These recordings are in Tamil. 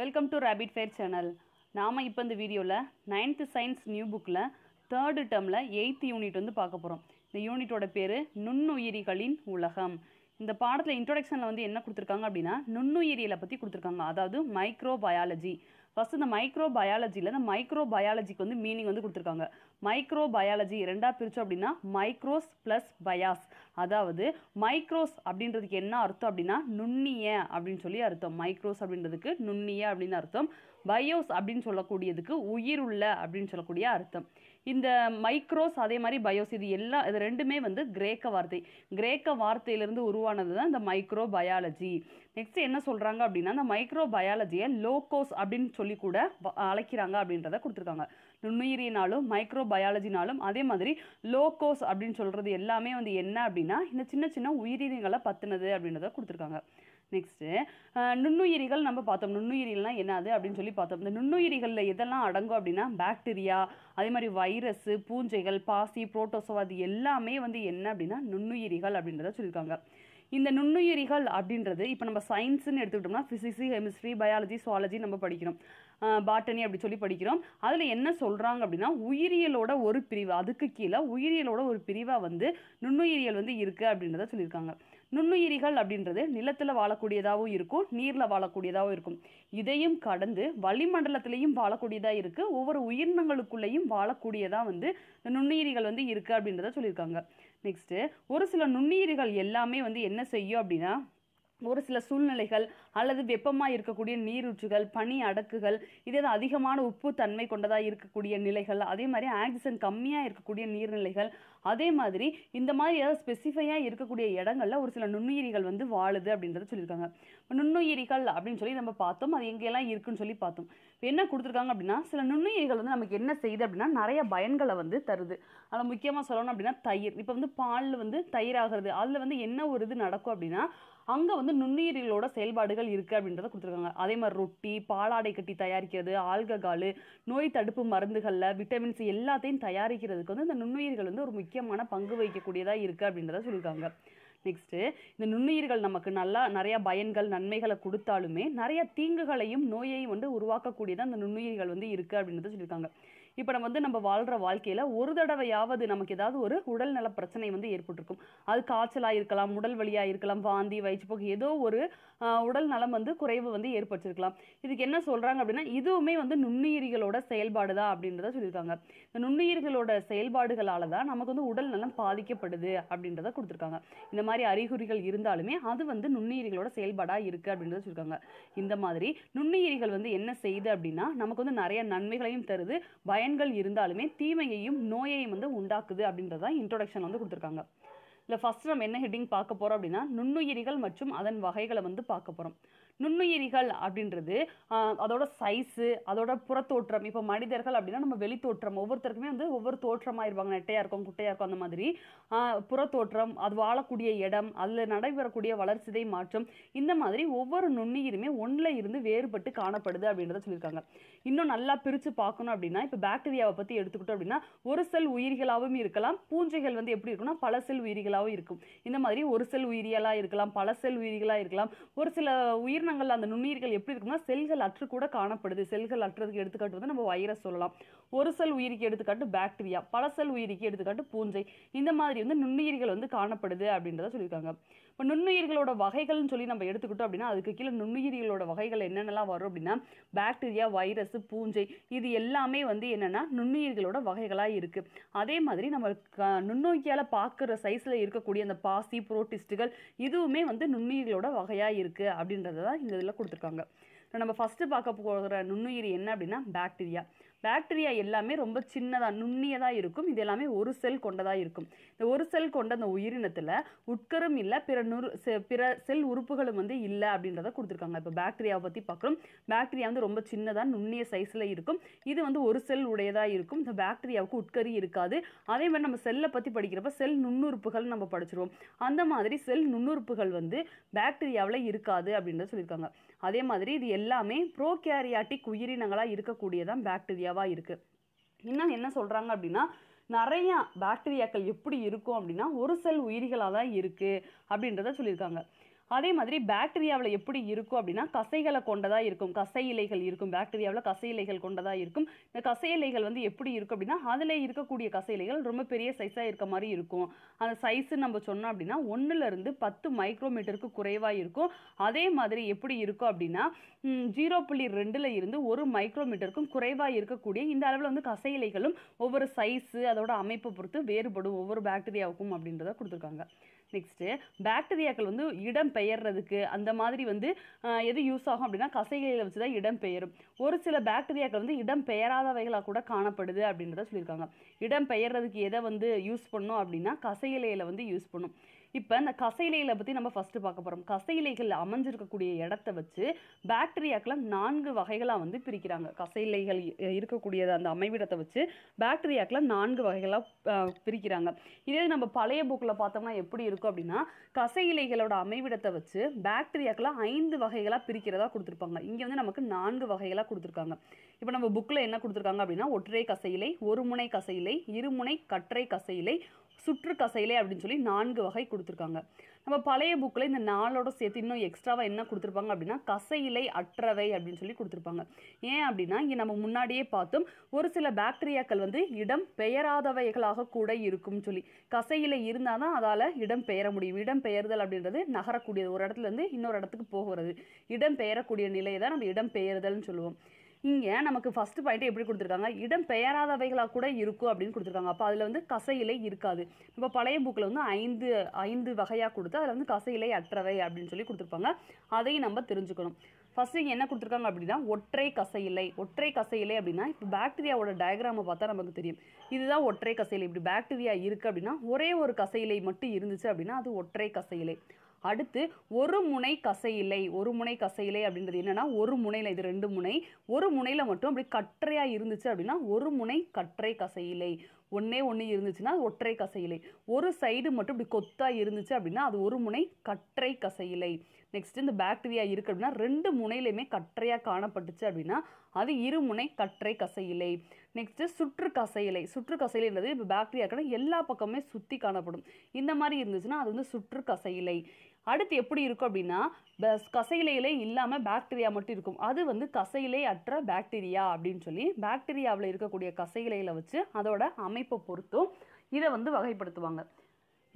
welcome to rapid fair channel நாம் இப்போ இந்த வீடியோவில் நைன்த்து சயின்ஸ் நியூ புக்கில் தேர்டு டேர்மில் எயித்து யூனிட் வந்து பார்க்க போகிறோம் இந்த யூனிட்டோட பேர் நுண்ணுயிரிகளின் உலகம் இந்த பாடத்தில் இன்ட்ரொடக்ஷனில் வந்து என்ன கொடுத்துருக்காங்க அப்படின்னா நுண்ணுயிரியலை பற்றி கொடுத்துருக்காங்க அதாவது மைக்ரோ பயாலஜி ஃபஸ்ட் இந்த மைக்ரோ பயாலஜியில் இந்த மைக்ரோ பயாலஜிக்கு வந்து மீனிங் வந்து கொடுத்துருக்காங்க மைக்ரோ பயாலஜி ரெண்டாக பிரித்தோம் அப்படின்னா மைக்ரோஸ் ப்ளஸ் பயாஸ் அதாவது மைக்ரோஸ் அப்படின்றதுக்கு என்ன அர்த்தம் அப்படின்னா நுண்ணிய அப்படின்னு சொல்லி அர்த்தம் மைக்ரோஸ் அப்படின்றதுக்கு நுண்ணிய அப்படின்னு அர்த்தம் பயோஸ் அப்படின்னு சொல்லக்கூடியதுக்கு உயிருள்ள அப்படின்னு சொல்லக்கூடிய அர்த்தம் இந்த மைக்ரோஸ் அதே மாதிரி பயோஸ் இது எல்லா இது ரெண்டுமே வந்து கிரேக்க வார்த்தை கிரேக்க வார்த்தையிலிருந்து உருவானது தான் இந்த மைக்ரோ பயாலஜி நெக்ஸ்ட் என்ன சொல்கிறாங்க அப்படின்னா அந்த மைக்ரோ பயாலஜியை லோகோஸ் அப்படின்னு சொல்லி கூட அழைக்கிறாங்க அப்படின்றத கொடுத்துருக்காங்க நுண்ணுயிரினாலும் மைக்ரோ பயாலஜினாலும் அதே மாதிரி லோகோஸ் அப்படின்னு சொல்கிறது எல்லாமே வந்து என்ன அப்படின்னா இந்த சின்ன சின்ன உயிரினங்களை பற்றினது அப்படின்றத கொடுத்துருக்காங்க நெக்ஸ்ட்டு நுண்ணுயிரிகள் நம்ம பார்த்தோம் நுண்ணுயிரிகள்லாம் என்னது அப்படின்னு சொல்லி பார்த்தோம் இந்த நுண்ணுயிரிகளில் எதெல்லாம் அடங்கும் அப்படின்னா பாக்டீரியா அதே மாதிரி வைரஸ்ஸு பூஞ்சைகள் பாசி புரோட்டோசோவா அது எல்லாமே வந்து என்ன அப்படின்னா நுண்ணுயிரிகள் அப்படின்றத சொல்லியிருக்காங்க இந்த நுண்ணுயிரிகள் அப்படின்றது இப்போ நம்ம சயின்ஸுன்னு எடுத்துக்கிட்டோம்னா ஃபிசிக்ஸு கெமிஸ்ட்ரி பயாலஜி சுவாலஜி நம்ம படிக்கிறோம் பாட்டனி அப்படி சொல்லி படிக்கிறோம் அதில் என்ன சொல்கிறாங்க அப்படின்னா உயிரியலோட ஒரு பிரிவு அதுக்கு கீழே உயிரியலோட ஒரு பிரிவாக வந்து நுண்ணுயிரியல் வந்து இருக்குது அப்படின்றத சொல்லியிருக்காங்க நுண்ணுயிரிகள் அப்படின்றது நிலத்தில் வாழக்கூடியதாகவும் இருக்கும் நீரில் வாழக்கூடியதாகவும் இருக்கும் இதையும் கடந்து வளிமண்டலத்திலையும் வாழக்கூடியதாக இருக்குது ஒவ்வொரு உயிரினங்களுக்குள்ளேயும் வாழக்கூடியதாக வந்து நுண்ணுயிரிகள் வந்து இருக்குது அப்படின்றத சொல்லியிருக்காங்க நெக்ஸ்ட்டு ஒரு சில நுண்ணுயிர்கள் எல்லாமே வந்து என்ன செய்யும் அப்படின்னா ஒரு சில சூழ்நிலைகள் அல்லது வெப்பமாக இருக்கக்கூடிய நீரூற்றுகள் பனி அடக்குகள் இதே அதிகமான உப்பு தன்மை கொண்டதாக இருக்கக்கூடிய நிலைகள் அதே மாதிரி ஆக்சிஜன் கம்மியாக இருக்கக்கூடிய நீர்நிலைகள் அதே மாதிரி இந்த மாதிரி ஏதாவது ஸ்பெசிஃபையாக இருக்கக்கூடிய இடங்களில் ஒரு சில நுண்ணுயிரிகள் வந்து வாழுது அப்படின்றத சொல்லியிருக்காங்க நுண்ணுயிரிகள் அப்படின்னு சொல்லி நம்ம பார்த்தோம் அது எங்கெல்லாம் இருக்குன்னு சொல்லி பார்த்தோம் என்ன கொடுத்துருக்காங்க அப்படின்னா சில நுண்ணுயிர்கள் வந்து நமக்கு என்ன செய்யுது அப்படின்னா நிறைய பயன்களை வந்து தருது அதில் முக்கியமாக சொல்லணும் அப்படின்னா தயிர் இப்போ வந்து பாலில் வந்து தயிர் ஆகிறது அதில் வந்து என்ன ஒரு இது நடக்கும் அப்படின்னா அங்கே வந்து நுண்ணுயிரிகளோட செயல்பாடுகள் இருக்குது அப்படின்றத கொடுத்துருக்காங்க அதே மாதிரி ரொட்டி பாலாடை கட்டி தயாரிக்கிறது ஆல்ககாலு நோய் தடுப்பு மருந்துகளில் விட்டமின்ஸ் எல்லாத்தையும் தயாரிக்கிறதுக்கு வந்து இந்த நுண்ணுயிர்கள் வந்து ஒரு முக்கியமான பங்கு வகிக்கக்கூடியதாக இருக்குது அப்படின்றத சொல்லியிருக்காங்க நெக்ஸ்ட்டு இந்த நுண்ணுயிர்கள் நமக்கு நல்லா நிறையா பயன்கள் நன்மைகளை கொடுத்தாலுமே நிறைய தீங்குகளையும் நோயையும் வந்து உருவாக்கக்கூடியதான் அந்த நுண்ணுயிர்கள் வந்து இருக்குது அப்படின்றத சொல்லியிருக்காங்க இப்போ நம்ம வந்து நம்ம வாழ்கிற வாழ்க்கையில் ஒரு தடவையாவது நமக்கு ஏதாவது ஒரு உடல்நல பிரச்சனை வந்து ஏற்பட்டிருக்கும் அது காய்ச்சலாக இருக்கலாம் உடல் வழியா இருக்கலாம் வாந்தி வயிற்றுப்போக்கு ஏதோ ஒரு உடல் நலம் வந்து குறைவு வந்து ஏற்பட்டிருக்கலாம் இதுக்கு என்ன சொல்கிறாங்க அப்படின்னா இதுவுமே வந்து நுண்ணுயிரிகளோட செயல்பாடு தான் அப்படின்றத சொல்லியிருக்காங்க இந்த நுண்ணுயிர்களோட செயல்பாடுகளால் தான் நமக்கு வந்து உடல் நலம் பாதிக்கப்படுது அப்படின்றத கொடுத்துருக்காங்க இந்த மாதிரி அறிகுறிகள் இருந்தாலுமே அது வந்து நுண்ணுயிரிகளோட செயல்பாடாக இருக்குது அப்படின்றத சொல்லியிருக்காங்க இந்த மாதிரி நுண்ணுயிரிகள் வந்து என்ன செய்யுது அப்படின்னா நமக்கு வந்து நிறைய நன்மைகளையும் தருது பய பயன்கள் இருந்தாலுமே தீமையையும் நோயையும் வந்து உண்டாக்குது அப்படின்றத இன்ட்ரோடக்ஷன் வந்து கொடுத்துருக்காங்க இல்லை ஃபர்ஸ்ட் நம்ம என்ன ஹெட்டிங் பார்க்க போகிறோம் அப்படின்னா நுண்ணுயிரிகள் மற்றும் அதன் வகைகளை வந்து பார்க்க போகிறோம் நுண்ணுயிரிகள் அப்படின்றது அதோட சைஸு அதோட புறத்தோற்றம் இப்போ மனிதர்கள் அப்படின்னா நம்ம வெளித்தோற்றம் ஒவ்வொருத்தருக்குமே வந்து ஒவ்வொரு தோற்றமாக இருப்பாங்க நெட்டையாக இருக்கும் குட்டையாக இருக்கும் அந்த மாதிரி புறத்தோற்றம் அது வாழக்கூடிய இடம் அதில் நடைபெறக்கூடிய வளர்ச்சிதை மாற்றம் இந்த மாதிரி ஒவ்வொரு நுண்ணுயிருமே ஒன்றில் இருந்து வேறுபட்டு காணப்படுது அப்படின்றத சொல்லியிருக்காங்க இன்னும் நல்லா பிரித்து பார்க்கணும் அப்படின்னா இப்போ பாக்டீரியாவை பற்றி எடுத்துக்கிட்டோம் அப்படின்னா ஒரு செல் உயிரிகளாகவும் இருக்கலாம் பூஞ்சைகள் வந்து எப்படி இருக்குன்னா பல செல் உயிரிகளாகவும் இருக்கும் இந்த மாதிரி ஒரு செல் உயிரியலாக இருக்கலாம் பல செல் உயிரிகளாக இருக்கலாம் ஒரு சில உயிரின உயிரினங்கள் அந்த நுண்ணுயிர்கள் எப்படி இருக்குன்னா செல்கள் அற்று கூட காணப்படுது செல்கள் அற்றுறதுக்கு எடுத்துக்காட்டு வந்து நம்ம வைரஸ் சொல்லலாம் ஒரு செல் உயிரிக்கு எடுத்துக்காட்டு பாக்டீரியா பல செல் உயிரிக்கு எடுத்துக்காட்டு பூஞ்சை இந்த மாதிரி வந்து நுண்ணுயிர்கள் வந்து காணப்படுது அப்படின்றத சொல்லியிருக்காங்க இப்போ நுண்ணுயிர்களோட வகைகள்னு சொல்லி நம்ம எடுத்துக்கிட்டோம் அப்படின்னா அதுக்கு கீழே நுண்ணுயிரிகளோட வகைகள் என்னென்னலாம் வரும் அப்படின்னா பாக்டீரியா வைரஸ் பூஞ்சை இது எல்லாமே வந்து என்னென்னா நுண்ணுயிர்களோட வகைகளாக இருக்குது அதே மாதிரி நம்ம நுண்ணோக்கியால் பார்க்குற சைஸில் இருக்கக்கூடிய அந்த பாசி புரோட்டிஸ்ட்டுகள் இதுவுமே வந்து நுண்ணுயிர்களோட வகையாக இருக்குது அப்படின்றத இந்த இதில் கொடுத்துருக்காங்க நம்ம ஃபஸ்ட்டு பார்க்க போகிற நுண்ணுயிரி என்ன அப்படின்னா பாக்டீரியா பாக்டீரியா எல்லாமே ரொம்ப சின்னதாக நுண்ணியதாக இருக்கும் இது எல்லாமே ஒரு செல் கொண்டதாக இருக்கும் இந்த ஒரு செல் கொண்ட அந்த உயிரினத்தில் உட்கரும் இல்லை பிற நுறு பிற செல் உறுப்புகளும் வந்து இல்லை அப்படின்றத கொடுத்துருக்காங்க இப்போ பாக்டீரியாவை பற்றி பார்க்குறோம் பாக்டீரியா வந்து ரொம்ப சின்னதாக நுண்ணிய சைஸில் இருக்கும் இது வந்து ஒரு செல் உடையதாக இருக்கும் இந்த பாக்டீரியாவுக்கு உட்கறி இருக்காது அதே மாதிரி நம்ம செல்லை பற்றி படிக்கிறப்ப செல் நுண்ணுறுப்புகள் நம்ம படிச்சிருவோம் அந்த மாதிரி செல் நுண்ணுறுப்புகள் வந்து பாக்டீரியாவில் இருக்காது அப்படின்றத சொல்லியிருக்காங்க அதே மாதிரி இது எல்லாமே ப்ரோகேரியாட்டிக் உயிரினங்களாக இருக்கக்கூடியதான் பாக்டீரியாவாக இருக்குது இன்னும் என்ன சொல்கிறாங்க அப்படின்னா நிறையா பாக்டீரியாக்கள் எப்படி இருக்கும் அப்படின்னா ஒரு செல் உயிரிகளாக தான் இருக்குது அப்படின்றத சொல்லியிருக்காங்க அதே மாதிரி பாக்டீரியாவில் எப்படி இருக்கும் அப்படின்னா கசைகளை கொண்டதாக இருக்கும் கசை இலைகள் இருக்கும் பாக்டீரியாவில் கசை இலைகள் கொண்டதாக இருக்கும் இந்த கசை இலைகள் வந்து எப்படி இருக்கும் அப்படின்னா அதில் இருக்கக்கூடிய கசை இலைகள் ரொம்ப பெரிய சைஸாக இருக்க மாதிரி இருக்கும் அந்த சைஸு நம்ம சொன்னோம் அப்படின்னா ஒன்றுலேருந்து பத்து மைக்ரோமீட்டருக்கு குறைவாக இருக்கும் அதே மாதிரி எப்படி இருக்கும் அப்படின்னா ஜீரோ புள்ளி ரெண்டில் இருந்து ஒரு மைக்ரோமீட்டருக்கும் குறைவாக இருக்கக்கூடிய இந்த அளவில் வந்து கசை இலைகளும் ஒவ்வொரு சைஸு அதோட அமைப்பை பொறுத்து வேறுபடும் ஒவ்வொரு பாக்டீரியாவுக்கும் அப்படின்றத கொடுத்துருக்காங்க நெக்ஸ்ட்டு பாக்டீரியாக்கள் வந்து இடம் பெயர்றதுக்கு அந்த மாதிரி வந்து எது யூஸ் ஆகும் அப்படின்னா கசைகளில் வச்சு தான் இடம் பெயரும் ஒரு சில பேக்டீரியாக்கள் வந்து இடம் பெயராதவைகளாக கூட காணப்படுது அப்படின்றத சொல்லியிருக்காங்க இடம் பெயர்றதுக்கு எதை வந்து யூஸ் பண்ணும் அப்படின்னா கசை இலையில் வந்து யூஸ் பண்ணும் இப்போ இந்த கசையிலைகளை பற்றி நம்ம ஃபஸ்ட்டு பார்க்க போகிறோம் கசையிலைகள் அமைஞ்சிருக்கக்கூடிய இடத்த வச்சு பேக்டீரியாக்களை நான்கு வகைகளாக வந்து பிரிக்கிறாங்க கசையிலைகள் இருக்கக்கூடிய அந்த அமைவிடத்தை வச்சு பேக்டீரியாக்களை நான்கு வகைகளாக பிரிக்கிறாங்க இதே நம்ம பழைய புக்கில் பார்த்தோம்னா எப்படி இருக்கும் அப்படின்னா கசையிலைகளோட அமைவிடத்தை வச்சு பேக்டீரியாக்களை ஐந்து வகைகளாக பிரிக்கிறதா கொடுத்துருப்பாங்க இங்கே வந்து நமக்கு நான்கு வகைகளாக கொடுத்துருக்காங்க இப்போ நம்ம புக்கில் என்ன கொடுத்துருக்காங்க அப்படின்னா ஒற்றை கசையிலை ஒரு முனை கசையிலை இருமுனை கற்றை கசையிலை சுற்று கசையிலே அப்படின்னு சொல்லி நான்கு வகை கொடுத்துருக்காங்க நம்ம பழைய புக்கில் இந்த நாளோட சேர்த்து இன்னும் எக்ஸ்ட்ராவாக என்ன கொடுத்துருப்பாங்க அப்படின்னா கசையிலை அற்றவை அப்படின்னு சொல்லி கொடுத்துருப்பாங்க ஏன் அப்படின்னா இங்கே நம்ம முன்னாடியே பார்த்தோம் ஒரு சில பாக்டீரியாக்கள் வந்து இடம் பெயராதவைகளாக கூட இருக்கும்னு சொல்லி கசையிலை இருந்தால் தான் அதால் இடம் பெயர முடியும் இடம் பெயர்தல் அப்படின்றது நகரக்கூடியது ஒரு இடத்துலேருந்து இன்னொரு இடத்துக்கு போகிறது இடம் பெயரக்கூடிய நிலையை தான் நம்ம இடம் பெயர்தல்னு சொல்லுவோம் இங்கே நமக்கு ஃபஸ்ட்டு பாயிண்ட் எப்படி கொடுத்துருக்காங்க இடம் பெயராதவைகளாக கூட இருக்கும் அப்படின்னு கொடுத்துருக்காங்க அப்போ அதில் வந்து கசையிலை இருக்காது இப்போ பழைய புக்கில் வந்து ஐந்து ஐந்து வகையாக கொடுத்து அதில் வந்து கசையிலை அற்றவை அப்படின்னு சொல்லி கொடுத்துருப்பாங்க அதையும் நம்ம தெரிஞ்சுக்கணும் ஃபஸ்ட்டு இங்கே என்ன கொடுத்துருக்காங்க அப்படின்னா ஒற்றை கசையிலை ஒற்றை கசையிலை அப்படின்னா இப்போ பாக்டீரியாவோட டயக்ராமை பார்த்தா நமக்கு தெரியும் இதுதான் ஒற்றை கசையிலை இப்படி பாக்டீரியா இருக்குது அப்படின்னா ஒரே ஒரு கசையிலை மட்டும் இருந்துச்சு அப்படின்னா அது ஒற்றை கசையிலை அடுத்து ஒரு முனை இல்லை ஒரு முனை கசையிலை அப்படின்றது என்னென்னா ஒரு முனையில் இது ரெண்டு முனை ஒரு முனையில் மட்டும் அப்படி கற்றையாக இருந்துச்சு அப்படின்னா ஒரு முனை கற்றை கசையிலை ஒன்றே ஒன்று இருந்துச்சுன்னா ஒற்றை ஒற்றை கசையிலை ஒரு சைடு மட்டும் இப்படி கொத்தாக இருந்துச்சு அப்படின்னா அது ஒரு முனை கற்றை கசையிலை நெக்ஸ்ட் இந்த பாக்டீரியா இருக்குது அப்படின்னா ரெண்டு முனையிலையுமே கற்றையாக காணப்பட்டுச்சு அப்படின்னா அது இருமுனை கற்றை கசையிலை நெக்ஸ்ட்டு சுற்று கசையிலை சுற்று கசையிலைன்றது இப்போ பாக்டீரியா எல்லா பக்கமே சுற்றி காணப்படும் இந்த மாதிரி இருந்துச்சுன்னா அது வந்து சுற்று கசையிலை அடுத்து எப்படி இருக்கும் அப்படின்னா கசையிலையிலே இல்லாமல் பாக்டீரியா மட்டும் இருக்கும் அது வந்து கசையிலே அற்ற பாக்டீரியா அப்படின்னு சொல்லி பாக்டீரியாவில் இருக்கக்கூடிய கசையிலையில் வச்சு அதோட அமைப்பை பொறுத்தும் இதை வந்து வகைப்படுத்துவாங்க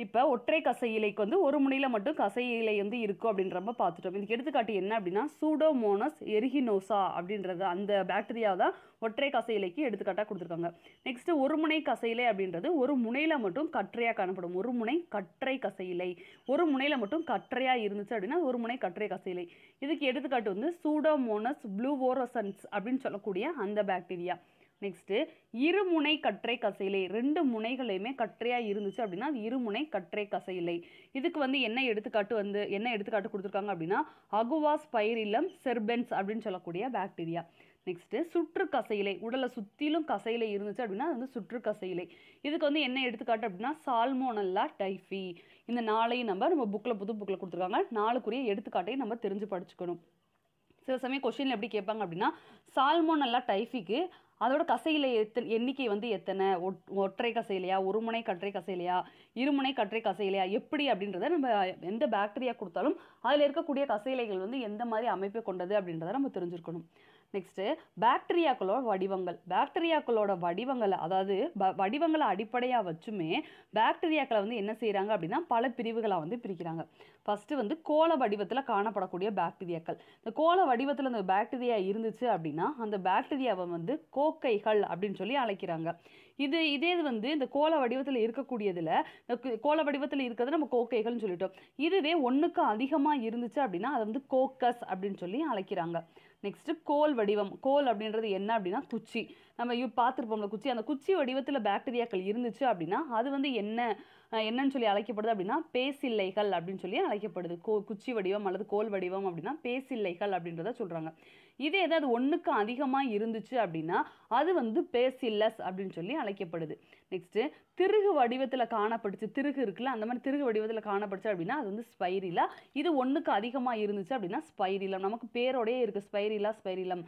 இப்போ ஒற்றை கசை இலைக்கு வந்து ஒரு முனையில் மட்டும் கசை இலை வந்து இருக்கும் அப்படின்றப்ப பார்த்துட்டோம் இதுக்கு எடுத்துக்காட்டு என்ன அப்படின்னா சூடோமோனஸ் எரிகினோசா அப்படின்றது அந்த பாக்டீரியா தான் ஒற்றை கசை இலைக்கு எடுத்துக்காட்டாக கொடுத்துருக்காங்க நெக்ஸ்ட்டு ஒரு முனை கசை இலை அப்படின்றது ஒரு முனையில் மட்டும் கற்றையாக காணப்படும் ஒரு முனை கற்றை கசை இலை ஒரு முனையில் மட்டும் கற்றையாக இருந்துச்சு அப்படின்னா ஒரு முனை கற்றை கசை இலை இதுக்கு எடுத்துக்காட்டு வந்து சூடோமோனஸ் ப்ளூவோரசன்ஸ் அப்படின்னு சொல்லக்கூடிய அந்த பாக்டீரியா நெக்ஸ்ட்டு இருமுனை கற்றை கசையிலை ரெண்டு முனைகளையுமே கற்றையாக இருந்துச்சு அப்படின்னா அது இருமுனை கற்றை கசையிலை இதுக்கு வந்து என்ன எடுத்துக்காட்டு வந்து என்ன எடுத்துக்காட்டு கொடுத்துருக்காங்க அப்படின்னா அகுவா ஸ்பைரிலம் செர்பென்ஸ் அப்படின்னு சொல்லக்கூடிய பாக்டீரியா நெக்ஸ்ட்டு சுற்று கசையிலை உடலை சுற்றிலும் கசையிலை இருந்துச்சு அப்படின்னா அது வந்து சுற்று கசையிலை இதுக்கு வந்து என்ன எடுத்துக்காட்டு அப்படின்னா சால்மோனல்லா டைஃபி இந்த நாளையும் நம்ம நம்ம புக்கில் புது புக்கில் கொடுத்துருக்காங்க நாளுக்குரிய எடுத்துக்காட்டையும் நம்ம தெரிஞ்சு படிச்சுக்கணும் சில சமயம் கொஷினில் எப்படி கேட்பாங்க அப்படின்னா சால்மோனல்லா டைஃபிக்கு அதோட கசையில் எத்தனை எண்ணிக்கை வந்து எத்தனை ஒற்றை கசையிலையா ஒரு முனை கற்றை கசையிலையா இருமுனை கற்றை கசையிலையா எப்படி அப்படின்றத நம்ம எந்த பாக்டீரியா கொடுத்தாலும் அதில் இருக்கக்கூடிய கசையிலைகள் வந்து எந்த மாதிரி அமைப்பை கொண்டது அப்படின்றத நம்ம தெரிஞ்சிருக்கணும் நெக்ஸ்ட்டு பாக்டீரியாக்களோட வடிவங்கள் பாக்டீரியாக்களோட வடிவங்களை அதாவது ப வடிவங்களை அடிப்படையாக வச்சுமே பாக்டீரியாக்களை வந்து என்ன செய்கிறாங்க அப்படின்னா பல பிரிவுகளாக வந்து பிரிக்கிறாங்க ஃபஸ்ட்டு வந்து கோல வடிவத்தில் காணப்படக்கூடிய பாக்டீரியாக்கள் இந்த கோல வடிவத்தில் அந்த பாக்டீரியா இருந்துச்சு அப்படின்னா அந்த பாக்டீரியாவை வந்து கோக்கைகள் அப்படின்னு சொல்லி அழைக்கிறாங்க இது இதே இது வந்து இந்த கோல வடிவத்தில் இருக்கக்கூடியதில் இந்த கோல வடிவத்தில் இருக்கிறது நம்ம கோக்கைகள்னு சொல்லிட்டோம் இதுவே ஒன்றுக்கு அதிகமாக இருந்துச்சு அப்படின்னா அதை வந்து கோக்கஸ் அப்படின்னு சொல்லி அழைக்கிறாங்க நெக்ஸ்ட்டு கோல் வடிவம் கோல் அப்படின்றது என்ன அப்படின்னா குச்சி நம்ம யூ பார்த்துருப்போம்ல குச்சி அந்த குச்சி வடிவத்தில் பாக்டீரியாக்கள் இருந்துச்சு அப்படின்னா அது வந்து என்ன என்னன்னு சொல்லி அழைக்கப்படுது அப்படின்னா பேசில்லைகள் அப்படின்னு சொல்லி அழைக்கப்படுது கோ குச்சி வடிவம் அல்லது கோல் வடிவம் அப்படின்னா பேசில்லைகள் அப்படின்றத சொல்கிறாங்க இதே ஏதாவது ஒன்றுக்கு அதிகமாக இருந்துச்சு அப்படின்னா அது வந்து பேசில்லஸ் அப்படின்னு சொல்லி அழைக்கப்படுது நெக்ஸ்ட்டு திருகு வடிவத்தில் காணப்படுச்சு திருகு இருக்குல்ல அந்த மாதிரி திருகு வடிவத்தில் காணப்படுச்சு அப்படின்னா அது வந்து ஸ்பைரிலா இது ஒன்றுக்கு அதிகமாக இருந்துச்சு அப்படின்னா ஸ்பைரிலம் நமக்கு பேரோடையே இருக்குது ஸ்பைரிலா ஸ்பைரிலம்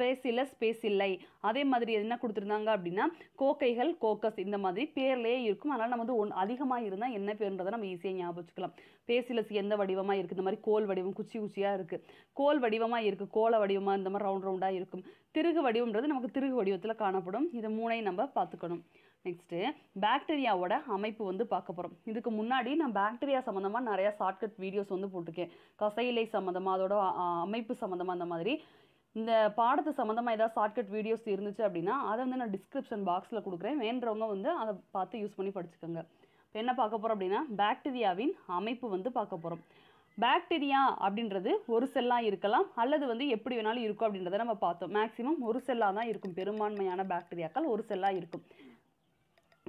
பேசிலஸ் பேசில்லை அதே மாதிரி என்ன கொடுத்துருந்தாங்க அப்படின்னா கோக்கைகள் கோக்கஸ் இந்த மாதிரி பேர்லேயே இருக்கும் அதனால் நம்ம வந்து ஒன் அதிகமாக இருந்தால் என்ன பேருன்றதை நம்ம ஈஸியாக ஞாபகம் வச்சுக்கலாம் பேசிலஸ் எந்த வடிவமாக இருக்குது இந்த மாதிரி கோல் வடிவம் குச்சி குச்சியாக இருக்குது கோல் வடிவமாக இருக்குது கோல வடிவமாக இந்த மாதிரி ரவுண்ட் ரவுண்டாக இருக்கும் திருகு வடிவம்ன்றது நமக்கு திருகு வடிவத்தில் காணப்படும் இதை மூணையும் நம்ம பார்த்துக்கணும் நெக்ஸ்ட்டு பாக்டீரியாவோட அமைப்பு வந்து பார்க்க போகிறோம் இதுக்கு முன்னாடி நான் பாக்டீரியா சம்மந்தமாக நிறையா ஷார்ட்கட் வீடியோஸ் வந்து போட்டிருக்கேன் கசையிலை சம்மந்தமாக அதோட அமைப்பு சம்மந்தமாக அந்த மாதிரி இந்த பாடத்து சம்மந்தமாக ஏதாவது ஷார்ட்கட் வீடியோஸ் இருந்துச்சு அப்படின்னா அதை வந்து நான் டிஸ்கிரிப்ஷன் பாக்ஸில் கொடுக்குறேன் வேண்டவங்க வந்து அதை பார்த்து யூஸ் பண்ணி படிச்சுக்கோங்க என்ன பார்க்க போகிறோம் அப்படின்னா பாக்டீரியாவின் அமைப்பு வந்து பார்க்க போகிறோம் பாக்டீரியா அப்படின்றது ஒரு செல்லாக இருக்கலாம் அல்லது வந்து எப்படி வேணாலும் இருக்கும் அப்படின்றத நம்ம பார்த்தோம் மேக்ஸிமம் ஒரு செல்லாக தான் இருக்கும் பெரும்பான்மையான பாக்டீரியாக்கள் ஒரு செல்லாக இருக்கும்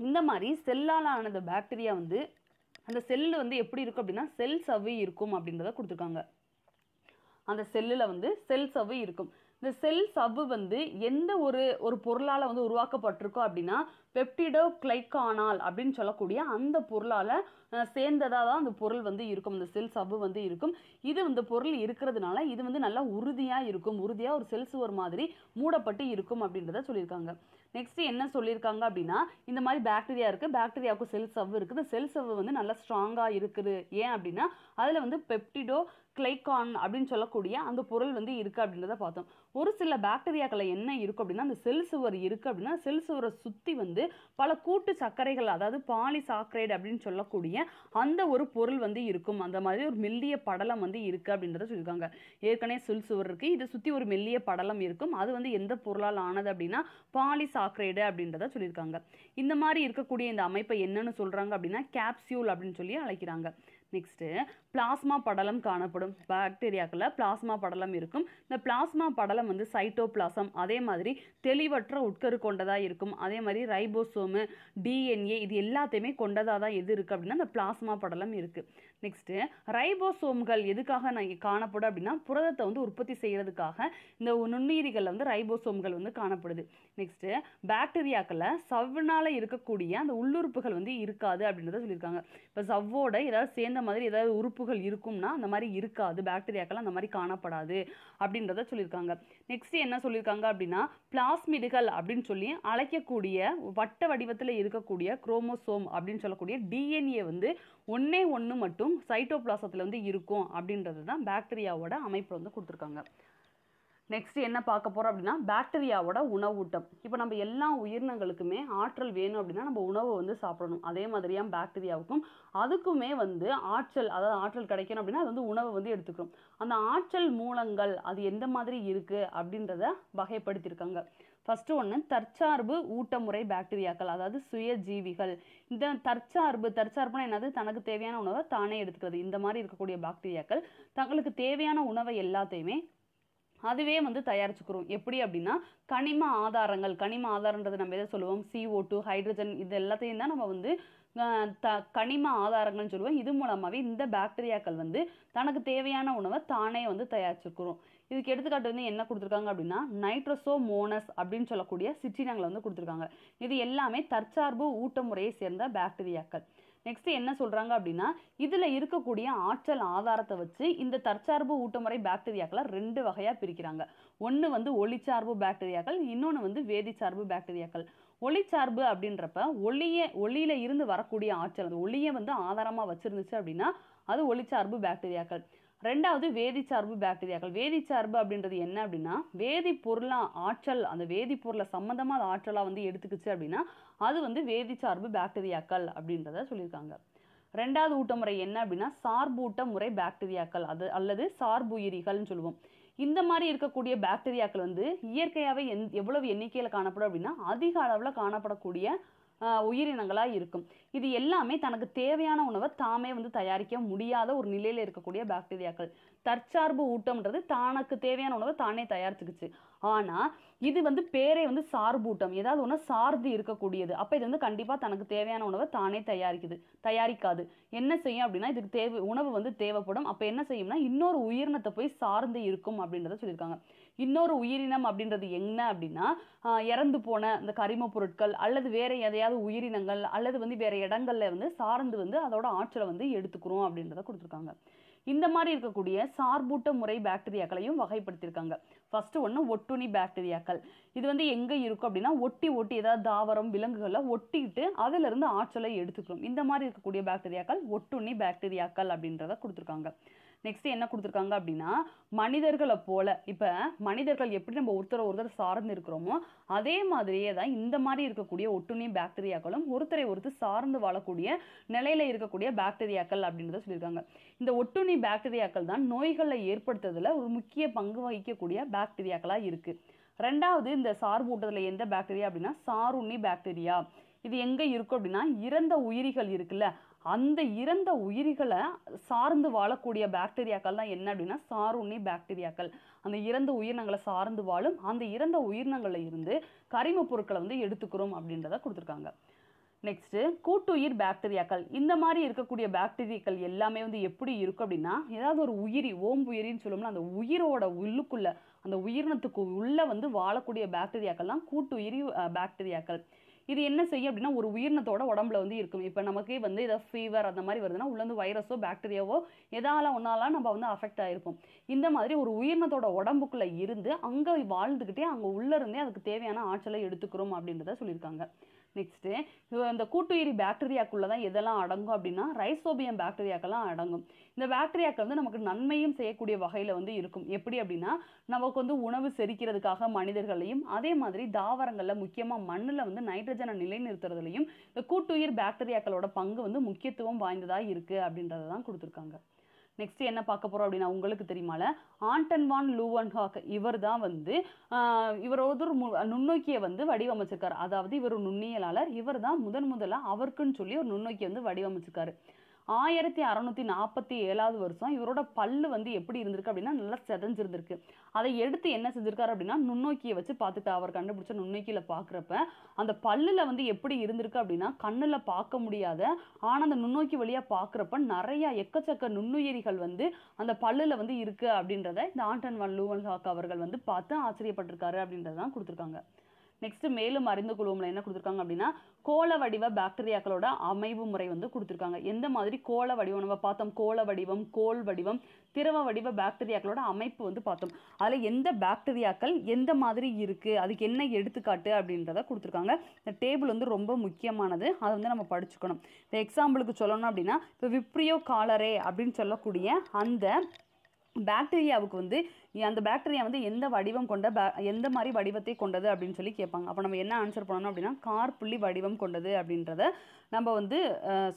இந்த மாதிரி செல்லால் ஆனது பாக்டீரியா வந்து அந்த செல்லு வந்து எப்படி இருக்கும் அப்படின்னா செல் சவ்வு இருக்கும் அப்படின்றத கொடுத்துருக்காங்க அந்த செல்லில் வந்து செல் சவ்வி இருக்கும் இந்த செல் சவ்வு வந்து எந்த ஒரு ஒரு பொருளால் வந்து உருவாக்கப்பட்டிருக்கோ அப்படின்னா பெப்டிடோ கிளைக்கானால் அப்படின்னு சொல்லக்கூடிய அந்த பொருளால் சேர்ந்ததாக தான் அந்த பொருள் வந்து இருக்கும் அந்த செல் சவ்வு வந்து இருக்கும் இது அந்த பொருள் இருக்கிறதுனால இது வந்து நல்லா உறுதியாக இருக்கும் உறுதியாக ஒரு செல் சுவர் மாதிரி மூடப்பட்டு இருக்கும் அப்படின்றத சொல்லியிருக்காங்க நெக்ஸ்ட் என்ன சொல்லியிருக்காங்க அப்படின்னா இந்த மாதிரி பாக்டீரியா இருக்குது பாக்டீரியாவுக்கு செல் சவ்வு இருக்குது இந்த செல் சவ்வு வந்து நல்லா ஸ்ட்ராங்காக இருக்குது ஏன் அப்படின்னா அதில் வந்து பெப்டிடோ கிளைகான் அப்படின்னு சொல்லக்கூடிய அந்த பொருள் வந்து இருக்குது அப்படின்றத பார்த்தோம் ஒரு சில பாக்டீரியாக்களை என்ன இருக்கும் அப்படின்னா அந்த செல் சுவர் இருக்குது அப்படின்னா செல் சுவரை சுற்றி வந்து பல கூட்டு சர்க்கரைகள் அதாவது சாக்ரைடு அப்படின்னு சொல்லக்கூடிய அந்த ஒரு பொருள் வந்து இருக்கும் அந்த மாதிரி ஒரு மெல்லிய படலம் வந்து இருக்குது அப்படின்றத சொல்லியிருக்காங்க ஏற்கனவே செல் சுவர் இருக்குது இதை சுற்றி ஒரு மெல்லிய படலம் இருக்கும் அது வந்து எந்த பொருளால் ஆனது அப்படின்னா சாக்ரைடு அப்படின்றத சொல்லியிருக்காங்க இந்த மாதிரி இருக்கக்கூடிய இந்த அமைப்பை என்னன்னு சொல்கிறாங்க அப்படின்னா கேப்சியூல் அப்படின்னு சொல்லி அழைக்கிறாங்க நெக்ஸ்ட்டு பிளாஸ்மா படலம் காணப்படும் பாக்டீரியாக்களில் பிளாஸ்மா படலம் இருக்கும் இந்த பிளாஸ்மா படலம் வந்து சைட்டோபிளாசம் அதே மாதிரி தெளிவற்ற உட்கரு கொண்டதாக இருக்கும் அதே மாதிரி ரைபோசோமு டிஎன்ஏ இது எல்லாத்தையுமே கொண்டதாக தான் எது இருக்குது அப்படின்னா இந்த பிளாஸ்மா படலம் இருக்குது நெக்ஸ்ட்டு ரைபோசோம்கள் எதுக்காக நான் காணப்படும் அப்படின்னா புரதத்தை வந்து உற்பத்தி செய்கிறதுக்காக இந்த நுண்ணுயிரிகளில் வந்து ரைபோசோம்கள் வந்து காணப்படுது நெக்ஸ்ட்டு பாக்டீரியாக்களில் சவ்வினால் இருக்கக்கூடிய அந்த உள்ளுறுப்புகள் வந்து இருக்காது அப்படின்றத சொல்லியிருக்காங்க இப்போ சவ்வோட ஏதாவது சேர்ந்த மாதிரி ஏதாவது உறுப்பு உறுப்புகள் இருக்கும்னா அந்த மாதிரி இருக்காது பாக்டீரியாக்கெல்லாம் அந்த மாதிரி காணப்படாது அப்படின்றத சொல்லியிருக்காங்க நெக்ஸ்ட் என்ன சொல்லியிருக்காங்க அப்படின்னா பிளாஸ்மிடுகள் அப்படின்னு சொல்லி அழைக்கக்கூடிய வட்ட வடிவத்தில் இருக்கக்கூடிய குரோமோசோம் அப்படின்னு சொல்லக்கூடிய டிஎன்ஏ வந்து ஒன்றே ஒன்று மட்டும் சைட்டோபிளாசத்தில் வந்து இருக்கும் அப்படின்றது தான் பாக்டீரியாவோட அமைப்பு வந்து கொடுத்துருக்காங்க நெக்ஸ்ட் என்ன பார்க்க போகிறோம் அப்படின்னா பேக்டீரியாவோட உணவூட்டம் இப்போ நம்ம எல்லா உயிரினங்களுக்குமே ஆற்றல் வேணும் அப்படின்னா நம்ம உணவை வந்து சாப்பிடணும் அதே மாதிரியாக பாக்டீரியாவுக்கும் அதுக்குமே வந்து ஆற்றல் அதாவது ஆற்றல் கிடைக்கணும் அப்படின்னா அது வந்து உணவை வந்து எடுத்துக்கணும் அந்த ஆற்றல் மூலங்கள் அது எந்த மாதிரி இருக்குது அப்படின்றத வகைப்படுத்தியிருக்காங்க ஃபஸ்ட்டு ஒன்று தற்சார்பு ஊட்டமுறை பாக்டீரியாக்கள் அதாவது சுயஜீவிகள் இந்த தற்சார்பு தற்சார்புனா என்னது தனக்கு தேவையான உணவை தானே எடுத்துக்கிறது இந்த மாதிரி இருக்கக்கூடிய பாக்டீரியாக்கள் தங்களுக்கு தேவையான உணவை எல்லாத்தையுமே அதுவே வந்து தயாரிச்சுக்கிறோம் எப்படி அப்படின்னா கனிம ஆதாரங்கள் கனிம ஆதாரன்றது நம்ம எதை சொல்லுவோம் சிஓ டூ ஹைட்ரஜன் இது எல்லாத்தையும் தான் நம்ம வந்து த கனிம ஆதாரங்கள்னு சொல்லுவோம் இது மூலமாகவே இந்த பாக்டீரியாக்கள் வந்து தனக்கு தேவையான உணவை தானே வந்து தயாரிச்சிருக்கிறோம் இதுக்கு எடுத்துக்காட்டு வந்து என்ன கொடுத்துருக்காங்க அப்படின்னா மோனஸ் அப்படின்னு சொல்லக்கூடிய சிற்றினங்களை வந்து கொடுத்துருக்காங்க இது எல்லாமே தற்சார்பு ஊட்ட முறையை சேர்ந்த பாக்டீரியாக்கள் நெக்ஸ்ட் என்ன சொல்கிறாங்க அப்படின்னா இதில் இருக்கக்கூடிய ஆற்றல் ஆதாரத்தை வச்சு இந்த தற்சார்பு ஊட்டமுறை பாக்டீரியாக்களை ரெண்டு வகையாக பிரிக்கிறாங்க ஒன்று வந்து ஒளிச்சார்பு பாக்டீரியாக்கள் இன்னொன்று வந்து வேதிச்சார்பு பாக்டீரியாக்கள் ஒளிச்சார்பு அப்படின்றப்ப ஒளிய ஒளியில் இருந்து வரக்கூடிய ஆற்றல் அந்த ஒளியை வந்து ஆதாரமாக வச்சுருந்துச்சு அப்படின்னா அது ஒளிச்சார்பு பாக்டீரியாக்கள் ரெண்டாவது வேதிச்சார்பு பாக்டீரியாக்கள் வேதிச்சார்பு அப்படின்றது என்ன அப்படின்னா வேதிப்பொருளாக ஆற்றல் அந்த வேதிப்பொருளை சம்மந்தமாக அது ஆற்றலாக வந்து எடுத்துக்கிச்சு அப்படின்னா அது வந்து வேதிச்சார்பு பாக்டீரியாக்கள் அப்படின்றத சொல்லியிருக்காங்க ரெண்டாவது ஊட்ட முறை என்ன அப்படின்னா சார்பூட்ட முறை பாக்டீரியாக்கள் அது அல்லது சார்புயிரிகள்னு சொல்லுவோம் இந்த மாதிரி இருக்கக்கூடிய பாக்டீரியாக்கள் வந்து இயற்கையாகவே எந் எவ்வளவு எண்ணிக்கையில் காணப்படும் அப்படின்னா அதிக அளவில் காணப்படக்கூடிய உயிரினங்களாக இருக்கும் இது எல்லாமே தனக்கு தேவையான உணவை தாமே வந்து தயாரிக்க முடியாத ஒரு நிலையில் இருக்கக்கூடிய பாக்டீரியாக்கள் தற்சார்பு ஊட்டம்ன்றது தனக்கு தேவையான உணவை தானே தயாரிச்சுக்குச்சு ஆனால் இது வந்து பேரே வந்து சார்பூட்டம் ஏதாவது ஒன்று சார்ந்து இருக்கக்கூடியது அப்போ இது வந்து கண்டிப்பாக தனக்கு தேவையான உணவை தானே தயாரிக்குது தயாரிக்காது என்ன செய்யும் அப்படின்னா இதுக்கு தேவை உணவு வந்து தேவைப்படும் அப்போ என்ன செய்யும்னா இன்னொரு உயிரினத்தை போய் சார்ந்து இருக்கும் அப்படின்றத சொல்லியிருக்காங்க இன்னொரு உயிரினம் அப்படின்றது என்ன அப்படின்னா இறந்து போன இந்த கரிம பொருட்கள் அல்லது வேறு எதையாவது உயிரினங்கள் அல்லது வந்து வேறு இடங்களில் வந்து சார்ந்து வந்து அதோட ஆற்றலை வந்து எடுத்துக்கிறோம் அப்படின்றத கொடுத்துருக்காங்க இந்த மாதிரி இருக்கக்கூடிய சார்பூட்ட முறை பாக்டீரியாக்களையும் வகைப்படுத்தியிருக்காங்க ஃபஸ்ட்டு ஒன்று ஒட்டுணி பாக்டீரியாக்கள் இது வந்து எங்கே இருக்கும் அப்படின்னா ஒட்டி ஒட்டி ஏதாவது தாவரம் விலங்குகளை ஒட்டிக்கிட்டு அதிலிருந்து ஆற்றலை எடுத்துக்கணும் இந்த மாதிரி இருக்கக்கூடிய பாக்டீரியாக்கள் ஒட்டுண்ணி பாக்டீரியாக்கள் அப்படின்றத கொடுத்துருக்காங்க நெக்ஸ்ட் என்ன கொடுத்துருக்காங்க அப்படின்னா மனிதர்களை போல இப்போ மனிதர்கள் எப்படி நம்ம ஒருத்தரை ஒருத்தர் சார்ந்து இருக்கிறோமோ அதே மாதிரியே தான் இந்த மாதிரி இருக்கக்கூடிய ஒட்டுண்ணி பாக்டீரியாக்களும் ஒருத்தரை ஒருத்தர் சார்ந்து வாழக்கூடிய நிலையில இருக்கக்கூடிய பாக்டீரியாக்கள் அப்படின்றத சொல்லியிருக்காங்க இந்த ஒட்டுண்ணி பாக்டீரியாக்கள் தான் நோய்களை ஏற்படுத்துறதுல ஒரு முக்கிய பங்கு வகிக்கக்கூடிய பாக்டீரியாக்களாக இருக்குது ரெண்டாவது இந்த சார்பூட்டத்தில் எந்த பாக்டீரியா அப்படின்னா சாருண்ணி பாக்டீரியா இது எங்கே இருக்கும் அப்படின்னா இறந்த உயிரிகள் இருக்குல்ல அந்த இறந்த உயிரிகளை சார்ந்து வாழக்கூடிய பாக்டீரியாக்கள் தான் என்ன அப்படின்னா சாருண்ணி பாக்டீரியாக்கள் அந்த இறந்த உயிரினங்களை சார்ந்து வாழும் அந்த இறந்த உயிரினங்களில் இருந்து கரிம பொருட்களை வந்து எடுத்துக்கிறோம் அப்படின்றத கொடுத்துருக்காங்க நெக்ஸ்ட்டு கூட்டுயிர் பாக்டீரியாக்கள் இந்த மாதிரி இருக்கக்கூடிய பாக்டீரியாக்கள் எல்லாமே வந்து எப்படி இருக்கும் அப்படின்னா ஏதாவது ஒரு உயிரி ஓம்புயிரின்னு சொல்லுவோம்னா அந்த உயிரோட உள்ளுக்குள்ளே அந்த உயிரினத்துக்கு உள்ளே வந்து வாழக்கூடிய பாக்டீரியாக்கள்லாம் கூட்டுயிரி பாக்டீரியாக்கள் இது என்ன செய்யும் அப்படின்னா ஒரு உயிரினத்தோட உடம்புல வந்து இருக்கும் இப்போ நமக்கே வந்து ஏதாவது ஃபீவர் அந்த மாதிரி வருதுன்னா உள்ளேருந்து வைரஸோ பாக்டீரியாவோ எதால ஒன்றால நம்ம வந்து அஃபெக்ட் ஆகிருப்போம் இந்த மாதிரி ஒரு உயிரினத்தோட உடம்புக்குள்ளே இருந்து அங்கே வாழ்ந்துக்கிட்டே அங்கே உள்ளே இருந்தே அதுக்கு தேவையான ஆற்றலை எடுத்துக்கிறோம் அப்படின்றத சொல்லியிருக்காங்க நெக்ஸ்ட்டு இந்த கூட்டுயிரி பாக்டீரியாக்குள்ளே தான் எதெல்லாம் அடங்கும் அப்படின்னா ரைசோபியம் பாக்டீரியாக்கெல்லாம் அடங்கும் இந்த பாக்டீரியாக்கள் வந்து நமக்கு நன்மையும் செய்யக்கூடிய வகையில் வந்து இருக்கும் எப்படி அப்படின்னா நமக்கு வந்து உணவு செரிக்கிறதுக்காக மனிதர்களையும் அதே மாதிரி தாவரங்களில் முக்கியமாக மண்ணில் வந்து நைட்ரஜனை நிலைநிறுத்துறதுலையும் இந்த கூட்டுயிர் பாக்டீரியாக்களோட பங்கு வந்து முக்கியத்துவம் வாய்ந்ததாக இருக்குது அப்படின்றத தான் கொடுத்துருக்காங்க நெக்ஸ்ட் என்ன பார்க்க போகிறோம் அப்படின்னா உங்களுக்கு தெரியுமால ஆண்டன் வான் லூவன் ஹாக் இவர் தான் வந்து இவரோது நுண்ணோக்கியை வந்து வடிவமைச்சிருக்காரு அதாவது இவர் நுண்ணியலாளர் இவர் தான் முதன் முதலாக அவருக்குன்னு சொல்லி ஒரு நுண்ணோக்கியை வந்து வடிவமைச்சிருக்காரு ஆயிரத்தி அறநூற்றி நாற்பத்தி ஏழாவது வருஷம் இவரோட பல்லு வந்து எப்படி இருந்திருக்கு அப்படின்னா நல்லா செதஞ்சிருந்திருக்கு அதை எடுத்து என்ன செஞ்சிருக்காரு அப்படின்னா நுண்ணோக்கியை வச்சு பார்த்துட்டு அவர் கண்டுபிடிச்ச நுண்ணோக்கியில் பார்க்குறப்ப அந்த பல்லில் வந்து எப்படி இருந்திருக்கு அப்படின்னா கண்ணில் பார்க்க முடியாத ஆனால் அந்த நுண்ணோக்கி வழியாக பார்க்குறப்ப நிறையா எக்கச்சக்க நுண்ணுயிரிகள் வந்து அந்த பல்லில் வந்து இருக்குது அப்படின்றத இந்த ஆண்டன் வன் லூவன் ஹாக் அவர்கள் வந்து பார்த்து ஆச்சரியப்பட்டிருக்காரு அப்படின்றதான் கொடுத்துருக்காங்க நெக்ஸ்ட் மேலும் அறிந்து கொள்வோம்ல என்ன கொடுத்துருக்காங்க அப்படின்னா கோல வடிவ பாக்டீரியாக்களோட அமைவு முறை வந்து கொடுத்துருக்காங்க எந்த மாதிரி கோல வடிவம் நம்ம பார்த்தோம் கோல வடிவம் கோல் வடிவம் திரவ வடிவ பாக்டீரியாக்களோட அமைப்பு வந்து பார்த்தோம் அதில் எந்த பாக்டீரியாக்கள் எந்த மாதிரி இருக்குது அதுக்கு என்ன எடுத்துக்காட்டு அப்படின்றத கொடுத்துருக்காங்க இந்த டேபிள் வந்து ரொம்ப முக்கியமானது அதை வந்து நம்ம படிச்சுக்கணும் இப்போ எக்ஸாம்பிளுக்கு சொல்லணும் அப்படின்னா இப்போ விப்ரியோ காலரே அப்படின்னு சொல்லக்கூடிய அந்த பாக்டீரியாவுக்கு வந்து அந்த பாக்டீரியா வந்து எந்த வடிவம் கொண்ட எந்த மாதிரி வடிவத்தை கொண்டது அப்படின்னு சொல்லி கேட்பாங்க அப்போ நம்ம என்ன ஆன்சர் பண்ணணும் அப்படின்னா கார் புள்ளி வடிவம் கொண்டது அப்படின்றத நம்ம வந்து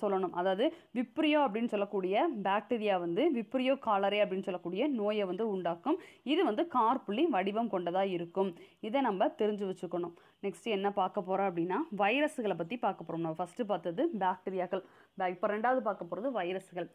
சொல்லணும் அதாவது விப்ரியோ அப்படின்னு சொல்லக்கூடிய பாக்டீரியா வந்து விப்ரியோ காலரே அப்படின்னு சொல்லக்கூடிய நோயை வந்து உண்டாக்கும் இது வந்து கார் புள்ளி வடிவம் கொண்டதாக இருக்கும் இதை நம்ம தெரிஞ்சு வச்சுக்கணும் நெக்ஸ்ட் என்ன பார்க்க போகிறோம் அப்படின்னா வைரஸுகளை பற்றி பார்க்க போகிறோம் நம்ம ஃபஸ்ட்டு பார்த்தது பாக்டீரியாக்கள் இப்போ ரெண்டாவது பார்க்க போகிறது வைரஸுகள்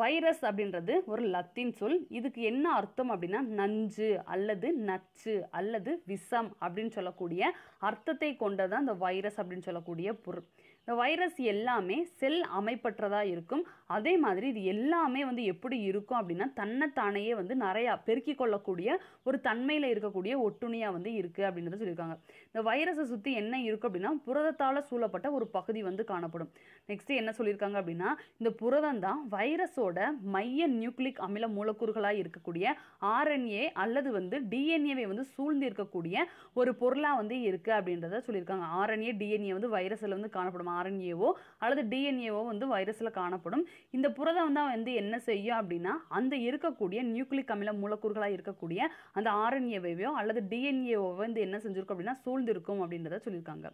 வைரஸ் அப்படின்றது ஒரு லத்தீன் சொல் இதுக்கு என்ன அர்த்தம் அப்படின்னா நஞ்சு அல்லது நச்சு அல்லது விஷம் அப்படின்னு சொல்லக்கூடிய அர்த்தத்தை கொண்டதான் இந்த வைரஸ் அப்படின்னு சொல்லக்கூடிய பொருள் இந்த வைரஸ் எல்லாமே செல் அமைப்பற்றதாக இருக்கும் அதே மாதிரி இது எல்லாமே வந்து எப்படி இருக்கும் அப்படின்னா தன்னைத்தானையே வந்து நிறையா பெருக்கிக் கொள்ளக்கூடிய ஒரு தன்மையில் இருக்கக்கூடிய ஒட்டுணியாக வந்து இருக்குது அப்படின்றத சொல்லியிருக்காங்க இந்த வைரஸை சுற்றி என்ன இருக்குது அப்படின்னா புரதத்தால் சூழப்பட்ட ஒரு பகுதி வந்து காணப்படும் நெக்ஸ்ட்டு என்ன சொல்லியிருக்காங்க அப்படின்னா இந்த புரதம் தான் வைரஸோட மைய நியூக்ளிக் அமில மூலக்கூறுகளாக இருக்கக்கூடிய ஆர்என்ஏ அல்லது வந்து டிஎன்ஏவை வந்து சூழ்ந்து இருக்கக்கூடிய ஒரு பொருளாக வந்து இருக்குது அப்படின்றத சொல்லியிருக்காங்க ஆர்என்ஏ டிஎன்ஏ வந்து வைரஸில் வந்து காணப்படும் ஆர்என்ஏவோ அல்லது டிஎன்ஏவோ வந்து வைரஸில் காணப்படும் இந்த புரதம் தான் வந்து என்ன செய்யும் அப்படின்னா அந்த இருக்கக்கூடிய நியூக்ளிக் அமில மூலக்கூறுகளாக இருக்கக்கூடிய அந்த ஆர்என்ஏவையோ அல்லது டிஎன்ஏவோ வந்து என்ன செஞ்சிருக்கும் அப்படின்னா சூழ்ந்திருக்கும் அப்படின்றத சொல்லியிருக்காங்க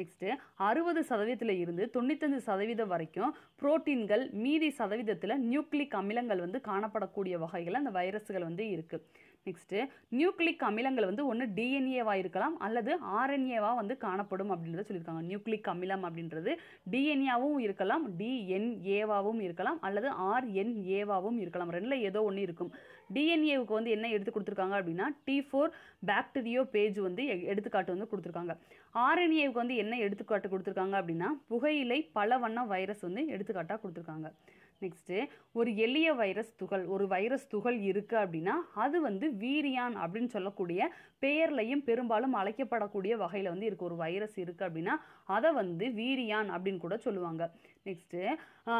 நெக்ஸ்ட்டு அறுபது சதவீதத்தில் இருந்து தொண்ணூத்தஞ்சு சதவீதம் வரைக்கும் புரோட்டீன்கள் மீதி சதவீதத்தில் நியூக்ளிக் அமிலங்கள் வந்து காணப்படக்கூடிய வகையில் அந்த வைரஸ்கள் வந்து இருக்குது நெக்ஸ்ட்டு நியூக்ளிக் அமிலங்கள் வந்து ஒன்று டிஎன்ஏவாக இருக்கலாம் அல்லது ஆர்என்ஏவாக வந்து காணப்படும் அப்படின்றத சொல்லியிருக்காங்க நியூக்ளிக் அமிலம் அப்படின்றது டிஎன்ஏவும் இருக்கலாம் டிஎன்ஏவாகவும் இருக்கலாம் அல்லது ஆர்என்ஏவாகவும் இருக்கலாம் ரெண்டில் ஏதோ ஒன்று இருக்கும் டிஎன்ஏவுக்கு வந்து என்ன எடுத்து கொடுத்துருக்காங்க அப்படின்னா டி ஃபோர் பேக்டீரியோ பேஜ் வந்து எடுத்துக்காட்டு வந்து கொடுத்துருக்காங்க ஆர்என்ஏவுக்கு வந்து என்ன எடுத்துக்காட்டு கொடுத்துருக்காங்க அப்படின்னா புகையிலை பல வண்ண வைரஸ் வந்து எடுத்துக்காட்டாக கொடுத்துருக்காங்க நெக்ஸ்ட்டு ஒரு எளிய வைரஸ் துகள் ஒரு வைரஸ் துகள் இருக்குது அப்படின்னா அது வந்து வீரியான் அப்படின்னு சொல்லக்கூடிய பெயர்லையும் பெரும்பாலும் அழைக்கப்படக்கூடிய வகையில் வந்து இருக்குது ஒரு வைரஸ் இருக்குது அப்படின்னா அதை வந்து வீரியான் அப்படின்னு கூட சொல்லுவாங்க நெக்ஸ்ட்டு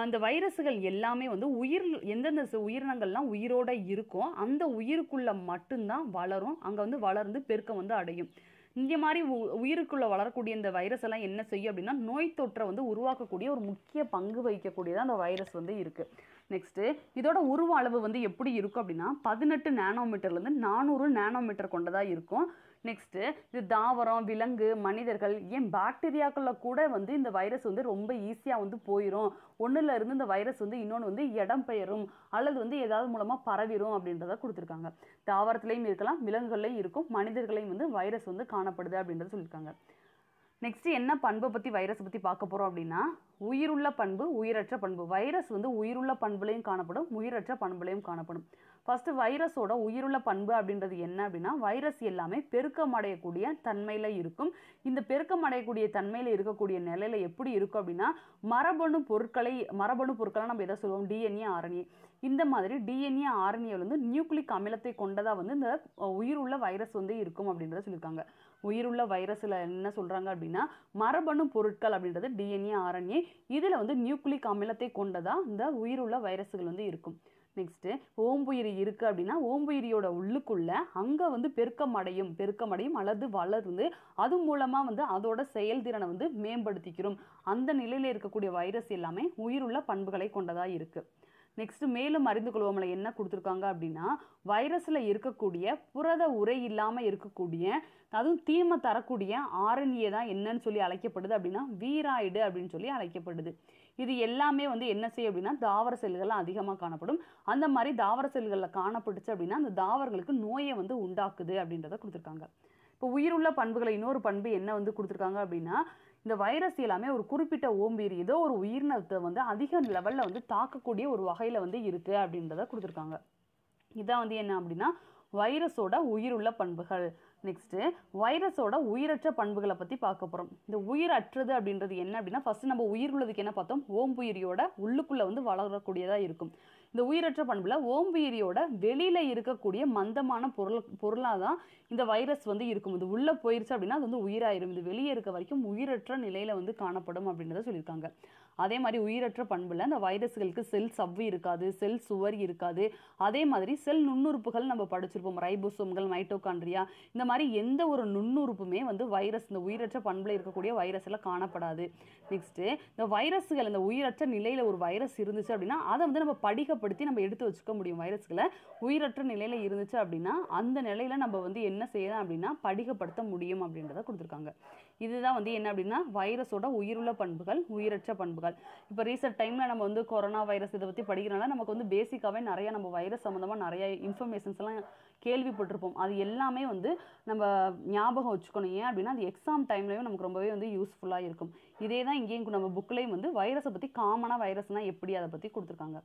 அந்த வைரஸுகள் எல்லாமே வந்து உயிர் எந்தெந்த உயிரினங்கள்லாம் உயிரோடு இருக்கோ அந்த உயிருக்குள்ளே மட்டும்தான் வளரும் அங்கே வந்து வளர்ந்து பெருக்கம் வந்து அடையும் இந்த மாதிரி உயிருக்குள்ளே வளரக்கூடிய இந்த வைரஸ் எல்லாம் என்ன செய்யும் அப்படின்னா நோய் தொற்றை வந்து உருவாக்கக்கூடிய ஒரு முக்கிய பங்கு வகிக்கக்கூடியதாக அந்த வைரஸ் வந்து இருக்குது நெக்ஸ்ட்டு இதோட உருவ அளவு வந்து எப்படி இருக்கும் அப்படின்னா பதினெட்டு இருந்து நானூறு நானோமீட்டர் கொண்டதாக இருக்கும் நெக்ஸ்ட்டு இது தாவரம் விலங்கு மனிதர்கள் ஏன் பாக்டீரியாக்களில் கூட வந்து இந்த வைரஸ் வந்து ரொம்ப ஈஸியாக வந்து போயிடும் ஒன்றுல இருந்து இந்த வைரஸ் வந்து இன்னொன்று வந்து இடம் பெயரும் அல்லது வந்து ஏதாவது மூலமாக பரவிடும் அப்படின்றத கொடுத்துருக்காங்க தாவரத்துலேயும் இருக்கலாம் விலங்குகள்லையும் இருக்கும் மனிதர்களையும் வந்து வைரஸ் வந்து காணப்படுது அப்படின்றத சொல்லியிருக்காங்க நெக்ஸ்ட்டு என்ன பண்பை பற்றி வைரஸ் பற்றி பார்க்க போகிறோம் அப்படின்னா உயிருள்ள பண்பு உயிரற்ற பண்பு வைரஸ் வந்து உயிருள்ள பண்புலையும் காணப்படும் உயிரற்ற பண்புலையும் காணப்படும் ஃபஸ்ட்டு வைரஸோட உயிருள்ள பண்பு அப்படின்றது என்ன அப்படின்னா வைரஸ் எல்லாமே பெருக்கம் அடையக்கூடிய தன்மையில் இருக்கும் இந்த பெருக்கம் அடையக்கூடிய தன்மையில் இருக்கக்கூடிய நிலையில் எப்படி இருக்கும் அப்படின்னா மரபணு பொருட்களை மரபணு பொருட்களை நம்ம எதை சொல்லுவோம் டிஎன்ஏ ஆர்என்ஏ இந்த மாதிரி டிஎன்ஏ ஆரணியை வந்து நியூக்ளிக் அமிலத்தை கொண்டதாக வந்து இந்த உயிருள்ள வைரஸ் வந்து இருக்கும் அப்படின்றத சொல்லியிருக்காங்க உயிருள்ள வைரஸில் என்ன சொல்கிறாங்க அப்படின்னா மரபணு பொருட்கள் அப்படின்றது டிஎன்ஏ ஆரணியை இதில் வந்து நியூக்ளிக் அமிலத்தை கொண்டதாக இந்த உயிருள்ள வைரஸுகள் வந்து இருக்கும் நெக்ஸ்ட்டு ஓம்புயிரி இருக்குது அப்படின்னா ஓம்புயிரியோட உள்ளுக்குள்ளே அங்கே வந்து பெருக்கம் அடையும் பெருக்கம் அடையும் அல்லது வளர்ந்து அது மூலமாக வந்து அதோட செயல்திறனை வந்து மேம்படுத்திக்கிறோம் அந்த நிலையில் இருக்கக்கூடிய வைரஸ் எல்லாமே உயிருள்ள பண்புகளை கொண்டதாக இருக்குது நெக்ஸ்ட் மேலும் அறிந்து கொள்வோம்ல என்ன கொடுத்துருக்காங்க அப்படின்னா வைரஸில் இருக்கக்கூடிய புரத உரை இல்லாமல் இருக்கக்கூடிய அதுவும் தீமை தரக்கூடிய ஆர்என்ஏ தான் என்னன்னு சொல்லி அழைக்கப்படுது அப்படின்னா வீராய்டு அப்படின்னு சொல்லி அழைக்கப்படுது இது எல்லாமே வந்து என்ன செய்யும் அப்படின்னா தாவர செல்கள்லாம் அதிகமாக காணப்படும் அந்த மாதிரி தாவர செல்களில் காணப்பட்டுச்சு அப்படின்னா அந்த தாவரங்களுக்கு நோயை வந்து உண்டாக்குது அப்படின்றத கொடுத்துருக்காங்க இப்போ உயிருள்ள பண்புகளை இன்னொரு பண்பு என்ன வந்து கொடுத்துருக்காங்க அப்படின்னா இந்த வைரஸ் எல்லாமே ஒரு குறிப்பிட்ட ஓம்பீர் ஏதோ ஒரு உயிரினத்தை வந்து அதிக லெவலில் வந்து தாக்கக்கூடிய ஒரு வகையில் வந்து இருக்குது அப்படின்றத கொடுத்துருக்காங்க இதான் வந்து என்ன அப்படின்னா வைரஸோட உயிருள்ள பண்புகள் நெக்ஸ்ட்டு வைரஸோட உயிரற்ற பண்புகளை பற்றி பார்க்க போகிறோம் இந்த உயிரற்றது அப்படின்றது என்ன அப்படின்னா ஃபஸ்ட்டு நம்ம உயிர் உள்ளதுக்கு என்ன பார்த்தோம் ஓம்புயிரியோட உள்ளுக்குள்ளே வந்து வளரக்கூடியதாக இருக்கும் இந்த உயிரற்ற பண்பில் ஓம்புயிரியோட வெளியில் இருக்கக்கூடிய மந்தமான பொருள் பொருளாக தான் இந்த வைரஸ் வந்து இருக்கும் இது உள்ளே போயிருச்சு அப்படின்னா அது வந்து உயிராயிரும் இது வெளியே இருக்க வரைக்கும் உயிரற்ற நிலையில் வந்து காணப்படும் அப்படின்றத சொல்லியிருக்காங்க அதே மாதிரி உயிரற்ற பண்பில் அந்த வைரஸ்களுக்கு செல் சவ்வு இருக்காது செல் சுவர் இருக்காது அதே மாதிரி செல் நுண்ணுறுப்புகள் நம்ம படிச்சிருப்போம் ரைபோசோம்கள் மைட்டோகான்ட்ரியா இந்த மாதிரி எந்த ஒரு நுண்ணுறுப்புமே வந்து வைரஸ் இந்த உயிரற்ற பண்பில் இருக்கக்கூடிய வைரஸில் காணப்படாது நெக்ஸ்ட்டு இந்த வைரஸ்கள் இந்த உயிரற்ற நிலையில் ஒரு வைரஸ் இருந்துச்சு அப்படின்னா அதை வந்து நம்ம படிகப்படுத்தி நம்ம எடுத்து வச்சுக்க முடியும் வைரஸ்களை உயிரற்ற நிலையில் இருந்துச்சு அப்படின்னா அந்த நிலையில் நம்ம வந்து என்ன செய்யலாம் அப்படின்னா படிகப்படுத்த முடியும் அப்படின்றத கொடுத்துருக்காங்க இதுதான் வந்து என்ன அப்படின்னா வைரஸோட உயிருள்ள பண்புகள் உயிரற்ற பண்புகள் விஷயங்கள் இப்போ ரீசெண்ட் டைமில் நம்ம வந்து கொரோனா வைரஸ் இதை பற்றி படிக்கிறனால நமக்கு வந்து பேசிக்காகவே நிறையா நம்ம வைரஸ் சம்மந்தமாக நிறைய இன்ஃபர்மேஷன்ஸ் எல்லாம் கேள்விப்பட்டிருப்போம் அது எல்லாமே வந்து நம்ம ஞாபகம் வச்சுக்கணும் ஏன் அப்படின்னா அது எக்ஸாம் டைம்லையும் நமக்கு ரொம்பவே வந்து யூஸ்ஃபுல்லாக இருக்கும் இதே தான் இங்கேயும் நம்ம புக்லேயும் வந்து வைரஸை பற்றி காமனாக வைரஸ்னால் எப்படி அதை பற்றி கொடுத்துருக்காங்க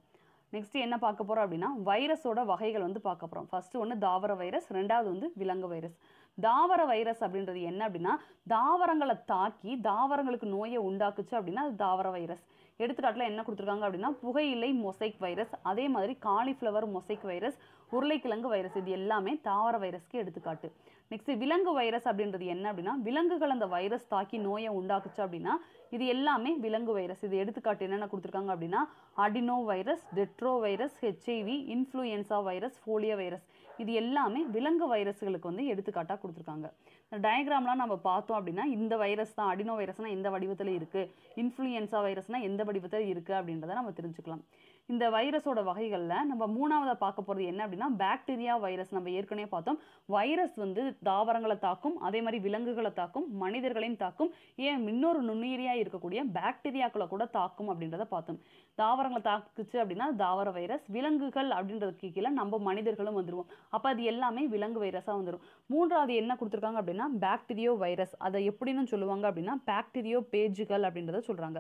நெக்ஸ்ட் என்ன பார்க்க போகிறோம் அப்படின்னா வைரஸோட வகைகள் வந்து பார்க்க போகிறோம் ஃபஸ்ட்டு ஒன்று தாவர வைரஸ் ரெண்டாவது வந்து விலங்கு வைரஸ் தாவர வைரஸ் அப்படின்றது என்ன அப்படின்னா தாவரங்களை தாக்கி தாவரங்களுக்கு நோயை உண்டாக்குச்சு அப்படின்னா அது தாவர வைரஸ் எடுத்துக்காட்டில் என்ன கொடுத்துருக்காங்க அப்படின்னா புகையிலை மொசைக் வைரஸ் அதே மாதிரி காலிஃப்ளவர் மொசைக் வைரஸ் உருளைக்கிழங்கு வைரஸ் இது எல்லாமே தாவர வைரஸ்க்கு எடுத்துக்காட்டு நெக்ஸ்ட் விலங்கு வைரஸ் அப்படின்றது என்ன அப்படின்னா விலங்குகள் அந்த வைரஸ் தாக்கி நோயை உண்டாக்குச்சு அப்படின்னா இது எல்லாமே விலங்கு வைரஸ் இது எடுத்துக்காட்டு என்னென்ன கொடுத்துருக்காங்க அப்படின்னா adenovirus retrovirus HIV influenza virus polio virus இது எல்லாமே விலங்கு வைரஸ்களுக்கு வந்து எடுத்துக்காட்டாக கொடுத்துருக்காங்க இந்த டயக்ராம்லாம் நம்ம பார்த்தோம் அப்படின்னா இந்த வைரஸ் தான் அடினோ வைரஸ்னால் எந்த வடிவத்தில் இருக்குது இன்ஃப்ளூயன்ஸா வைரஸ்னால் எந்த வடிவத்தில் இருக்குது அப்படின்றத நம்ம தெரிஞ்சுக்கலாம் இந்த வைரஸோட வகைகளில் நம்ம மூணாவதாக பார்க்க போகிறது என்ன அப்படின்னா பாக்டீரியா வைரஸ் நம்ம ஏற்கனவே பார்த்தோம் வைரஸ் வந்து தாவரங்களை தாக்கும் அதே மாதிரி விலங்குகளை தாக்கும் மனிதர்களையும் தாக்கும் ஏன் இன்னொரு நுண்ணுயிரியாக இருக்கக்கூடிய பாக்டீரியாக்களை கூட தாக்கும் அப்படின்றத பார்த்தோம் தாவரங்களை தாக்குச்சு அப்படின்னா தாவர வைரஸ் விலங்குகள் அப்படின்றதுக்கு கீழே நம்ம மனிதர்களும் வந்துடுவோம் அப்போ அது எல்லாமே விலங்கு வைரஸாக வந்துடும் மூன்றாவது என்ன கொடுத்துருக்காங்க அப்படின்னா பாக்டீரியோ வைரஸ் அதை எப்படின்னு சொல்லுவாங்க அப்படின்னா பாக்டீரியோ பேஜுகள் அப்படின்றத சொல்கிறாங்க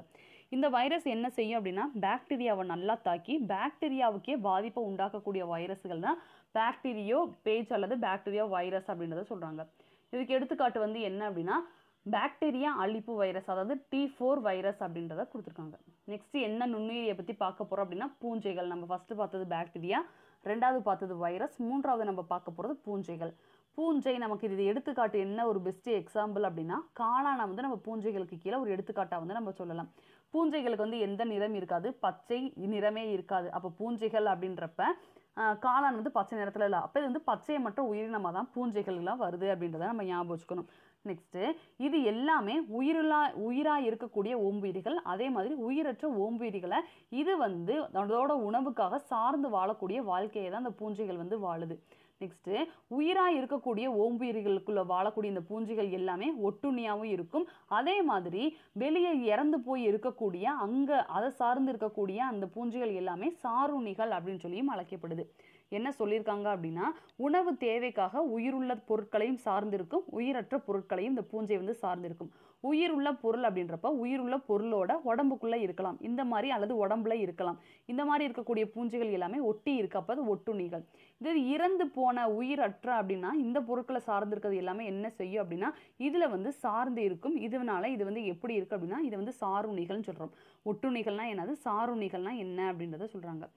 இந்த வைரஸ் என்ன செய்யும் அப்படின்னா பாக்டீரியாவை நல்லா தாக்கி பாக்டீரியாவுக்கே பாதிப்பை உண்டாக்கக்கூடிய வைரஸ்கள் தான் பாக்டீரியோ பேஜ் அல்லது பாக்டீரியா வைரஸ் அப்படின்றத சொல்கிறாங்க இதுக்கு எடுத்துக்காட்டு வந்து என்ன அப்படின்னா பாக்டீரியா அழிப்பு வைரஸ் அதாவது டி ஃபோர் வைரஸ் அப்படின்றத கொடுத்துருக்காங்க நெக்ஸ்ட் என்ன நுண்ணுயிரியை பற்றி பார்க்க போகிறோம் அப்படின்னா பூஞ்சைகள் நம்ம ஃபஸ்ட்டு பார்த்தது பாக்டீரியா ரெண்டாவது பார்த்தது வைரஸ் மூன்றாவது நம்ம பார்க்க போகிறது பூஞ்சைகள் பூஞ்சை நமக்கு இது எடுத்துக்காட்டு என்ன ஒரு பெஸ்ட் எக்ஸாம்பிள் அப்படின்னா காளானை வந்து நம்ம பூஞ்சைகளுக்கு கீழே ஒரு எடுத்துக்காட்டாக வந்து நம்ம சொல்லலாம் பூஞ்சைகளுக்கு வந்து எந்த நிறம் இருக்காது பச்சை நிறமே இருக்காது அப்போ பூஞ்சைகள் அப்படின்றப்ப காளான் வந்து பச்சை நிறத்தில் இல்லை அப்போ இது வந்து பச்சையை மட்டும் உயிரினமாக தான் பூஞ்சைகள்லாம் வருது அப்படின்றத நம்ம ஞாபகம் வச்சுக்கணும் நெக்ஸ்ட்டு இது எல்லாமே உயிரிலா உயிராக இருக்கக்கூடிய ஓம்புயிரிகள் அதே மாதிரி உயிரற்ற ஓம்புயிரிகளை இது வந்து அதோட உணவுக்காக சார்ந்து வாழக்கூடிய வாழ்க்கையை தான் அந்த பூஞ்சைகள் வந்து வாழுது நெக்ஸ்ட்டு உயிராக இருக்கக்கூடிய ஓம்புயிர்களுக்குள்ளே வாழக்கூடிய இந்த பூஞ்சிகள் எல்லாமே ஒட்டுண்ணியாகவும் இருக்கும் அதே மாதிரி வெளியே இறந்து போய் இருக்கக்கூடிய அங்கே அதை சார்ந்து இருக்கக்கூடிய அந்த பூஞ்சிகள் எல்லாமே சாருணிகள் அப்படின்னு சொல்லியும் அழைக்கப்படுது என்ன சொல்லியிருக்காங்க அப்படின்னா உணவு தேவைக்காக உயிருள்ள பொருட்களையும் சார்ந்திருக்கும் உயிரற்ற பொருட்களையும் இந்த பூஞ்சை வந்து சார்ந்திருக்கும் உயிருள்ள பொருள் அப்படின்றப்ப உயிருள்ள பொருளோட உடம்புக்குள்ளே இருக்கலாம் இந்த மாதிரி அல்லது உடம்புல இருக்கலாம் இந்த மாதிரி இருக்கக்கூடிய பூஞ்சைகள் எல்லாமே ஒட்டி இருக்கப்போ அது ஒட்டுணிகள் இது இறந்து போன உயிரற்ற அப்படின்னா இந்த பொருட்களை சார்ந்திருக்கிறது எல்லாமே என்ன செய்யும் அப்படின்னா இதில் வந்து சார்ந்து இருக்கும் இதனால இது வந்து எப்படி இருக்கு அப்படின்னா இது வந்து சாருணிகள்னு சொல்கிறோம் ஒட்டுணிகள்னால் என்னது சாருணிகள்னா என்ன அப்படின்றத சொல்கிறாங்க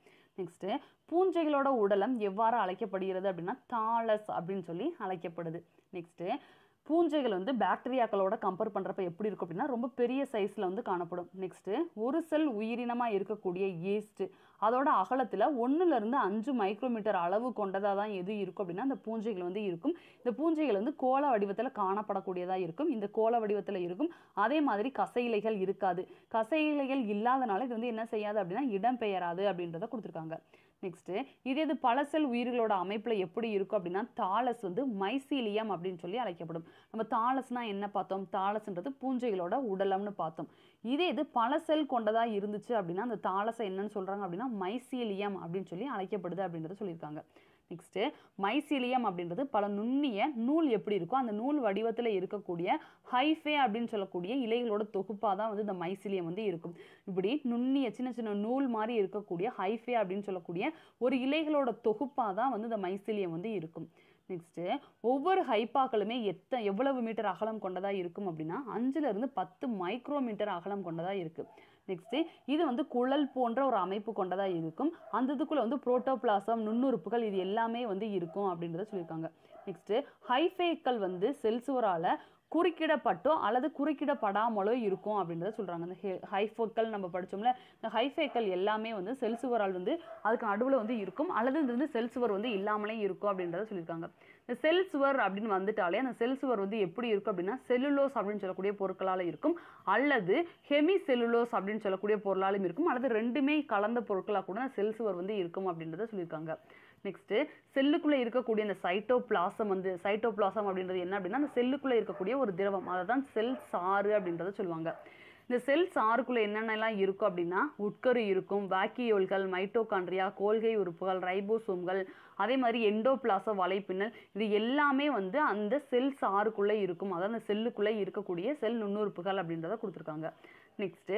நெக்ஸ்ட்டு பூஞ்சைகளோட உடலம் எவ்வாறு அழைக்கப்படுகிறது அப்படின்னா தாளஸ் அப்படின்னு சொல்லி அழைக்கப்படுது நெக்ஸ்ட்டு பூஞ்சைகள் வந்து பாக்டீரியாக்களோட கம்பேர் பண்ணுறப்ப எப்படி இருக்கும் அப்படின்னா ரொம்ப பெரிய சைஸில் வந்து காணப்படும் நெக்ஸ்ட்டு ஒரு செல் உயிரினமாக இருக்கக்கூடிய ஏஸ்ட்டு அதோட அகலத்தில் ஒன்றுலேருந்து அஞ்சு மைக்ரோமீட்டர் அளவு கொண்டதாக தான் எது இருக்கும் அப்படின்னா அந்த பூஞ்சைகள் வந்து இருக்கும் இந்த பூஞ்சைகள் வந்து கோல வடிவத்தில் காணப்படக்கூடியதாக இருக்கும் இந்த கோல வடிவத்தில் இருக்கும் அதே மாதிரி கசையிலைகள் இருக்காது கசையிலைகள் இல்லாதனால இது வந்து என்ன செய்யாது அப்படின்னா இடம்பெயராது அப்படின்றத கொடுத்துருக்காங்க நெக்ஸ்ட்டு இதே இது பல செல் உயிர்களோட அமைப்பில் எப்படி இருக்கும் அப்படின்னா தாளஸ் வந்து மைசீலியம் அப்படின்னு சொல்லி அழைக்கப்படும் நம்ம தாளஸ்னால் என்ன பார்த்தோம் தாளஸ்ன்றது பூஞ்சைகளோட உடலம்னு பார்த்தோம் இதே இது பல செல் கொண்டதாக இருந்துச்சு அப்படின்னா அந்த தாளசை என்னன்னு சொல்கிறாங்க அப்படின்னா மைசீலியம் அப்படின்னு சொல்லி அழைக்கப்படுது அப்படின்றத சொல்லியிருக்காங்க நெக்ஸ்ட்டு மைசீலியம் அப்படின்றது பல நுண்ணிய நூல் எப்படி இருக்கோ அந்த நூல் வடிவத்தில் இருக்கக்கூடிய ஹைஃபே அப்படின்னு சொல்லக்கூடிய இலைகளோட தொகுப்பாக தான் வந்து இந்த மைசீலியம் வந்து இருக்கும் இப்படி நுண்ணிய சின்ன சின்ன நூல் மாதிரி இருக்கக்கூடிய ஹைஃபே அப்படின்னு சொல்லக்கூடிய ஒரு இலைகளோட தொகுப்பாக தான் வந்து இந்த மைசீலியம் வந்து இருக்கும் நெக்ஸ்ட்டு ஒவ்வொரு ஹைப்பாக்களுமே எத்த எவ்வளவு மீட்டர் அகலம் கொண்டதாக இருக்கும் அப்படின்னா அஞ்சுலேருந்து பத்து மைக்ரோ மீட்டர் அகலம் கொண்டதாக இருக்குது நெக்ஸ்ட்டு இது வந்து குழல் போன்ற ஒரு அமைப்பு கொண்டதாக இருக்கும் அந்த இதுக்குள்ளே வந்து புரோட்டோபிளாசம் நுண்ணுறுப்புகள் இது எல்லாமே வந்து இருக்கும் அப்படின்றத சொல்லியிருக்காங்க நெக்ஸ்ட்டு ஹைஃபேக்கள் வந்து செல்சுவரால் குறுக்கிடப்பட்டோ அல்லது குறுக்கிடப்படாமலோ இருக்கும் அப்படின்றத சொல்கிறாங்க இந்த ஹைஃபோக்கள் நம்ம படித்தோம்ல இந்த ஹைஃபேக்கள் எல்லாமே வந்து செல்சுவரால் வந்து அதுக்கு நடுவில் வந்து இருக்கும் அல்லது இது வந்து செல்சுவர் வந்து இல்லாமலே இருக்கும் அப்படின்றத சொல்லியிருக்காங்க செல் சுவர் அப்படின்னு வந்துட்டாலே அந்த செல் சுவர் வந்து எப்படி இருக்கும் அப்படின்னா செல்லுலோஸ் அப்படின்னு சொல்லக்கூடிய பொருட்களால் இருக்கும் அல்லது ஹெமி செல்லுலோஸ் அப்படின்னு சொல்லக்கூடிய பொருளாலும் இருக்கும் அல்லது ரெண்டுமே கலந்த பொருட்களாக கூட செல் சுவர் வந்து இருக்கும் அப்படின்றத சொல்லியிருக்காங்க நெக்ஸ்ட்டு செல்லுக்குள்ளே இருக்கக்கூடிய அந்த பிளாசம் வந்து பிளாசம் அப்படின்றது என்ன அப்படின்னா அந்த செல்லுக்குள்ளே இருக்கக்கூடிய ஒரு திரவம் அதை தான் செல் சாறு அப்படின்றத சொல்லுவாங்க இந்த செல்ஸ் ஆறுக்குள்ள என்னென்னலாம் இருக்கும் அப்படின்னா உட்கரு இருக்கும் வாக்கியோல்கள் மைட்டோகான்ட்ரியா கோல்கை உறுப்புகள் ரைபோசோம்கள் அதே மாதிரி எண்டோபிளாச வலைப்பின்னல் இது எல்லாமே வந்து அந்த செல் ஆறுக்குள்ளே இருக்கும் அதாவது அந்த செல்லுக்குள்ளே இருக்கக்கூடிய செல் நுண்ணுறுப்புகள் அப்படின்றத கொடுத்துருக்காங்க நெக்ஸ்ட்டு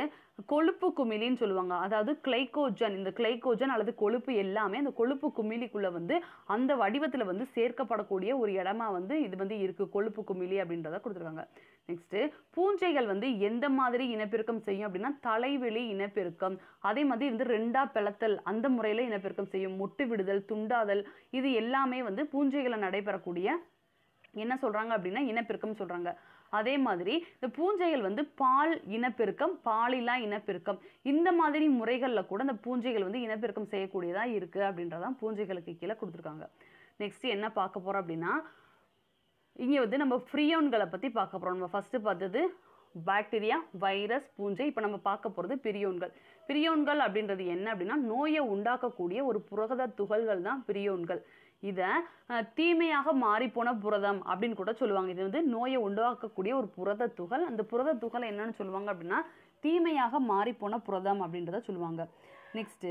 கொழுப்பு குமிழின்னு சொல்லுவாங்க அதாவது கிளைகோஜன் இந்த கிளைகோஜன் அல்லது கொழுப்பு எல்லாமே அந்த கொழுப்பு குமிழிக்குள்ளே வந்து அந்த வடிவத்தில் வந்து சேர்க்கப்படக்கூடிய ஒரு இடமா வந்து இது வந்து இருக்குது கொழுப்பு குமிழி அப்படின்றத கொடுத்துருக்காங்க நெக்ஸ்ட்டு பூஞ்சைகள் வந்து எந்த மாதிரி இனப்பெருக்கம் செய்யும் அப்படின்னா தலைவெளி இனப்பெருக்கம் அதே மாதிரி வந்து ரெண்டா பிளத்தல் அந்த முறையில் இனப்பெருக்கம் செய்யும் மொட்டு விடுதல் துண்டாதல் இது எல்லாமே வந்து பூஞ்சைகளை நடைபெறக்கூடிய என்ன சொல்கிறாங்க அப்படின்னா இனப்பெருக்கம் சொல்கிறாங்க அதே மாதிரி இந்த பூஞ்சைகள் வந்து பால் இனப்பெருக்கம் பாலிலா இனப்பெருக்கம் இந்த மாதிரி முறைகளில் கூட இந்த பூஞ்சைகள் வந்து இனப்பெருக்கம் செய்யக்கூடியதாக இருக்குது அப்படின்றதான் பூஞ்சைகளுக்கு கீழே கொடுத்துருக்காங்க நெக்ஸ்ட் என்ன பார்க்க போகிறோம் அப்படின்னா இங்கே வந்து நம்ம ஃப்ரீயோன்களை பற்றி பார்க்க போகிறோம் நம்ம ஃபஸ்ட்டு பார்த்தது பாக்டீரியா வைரஸ் பூஞ்சை இப்போ நம்ம பார்க்க போகிறது பிரியோன்கள் பிரியோன்கள் அப்படின்றது என்ன அப்படின்னா நோயை உண்டாக்கக்கூடிய ஒரு புரத துகள்கள் தான் பிரியோன்கள் இதை தீமையாக மாறிப்போன புரதம் அப்படின்னு கூட சொல்லுவாங்க இது வந்து நோயை உண்டாக்கக்கூடிய ஒரு புரத துகள் அந்த புரத துகள் என்னன்னு சொல்லுவாங்க அப்படின்னா தீமையாக மாறிப்போன புரதம் அப்படின்றத சொல்லுவாங்க நெக்ஸ்ட்டு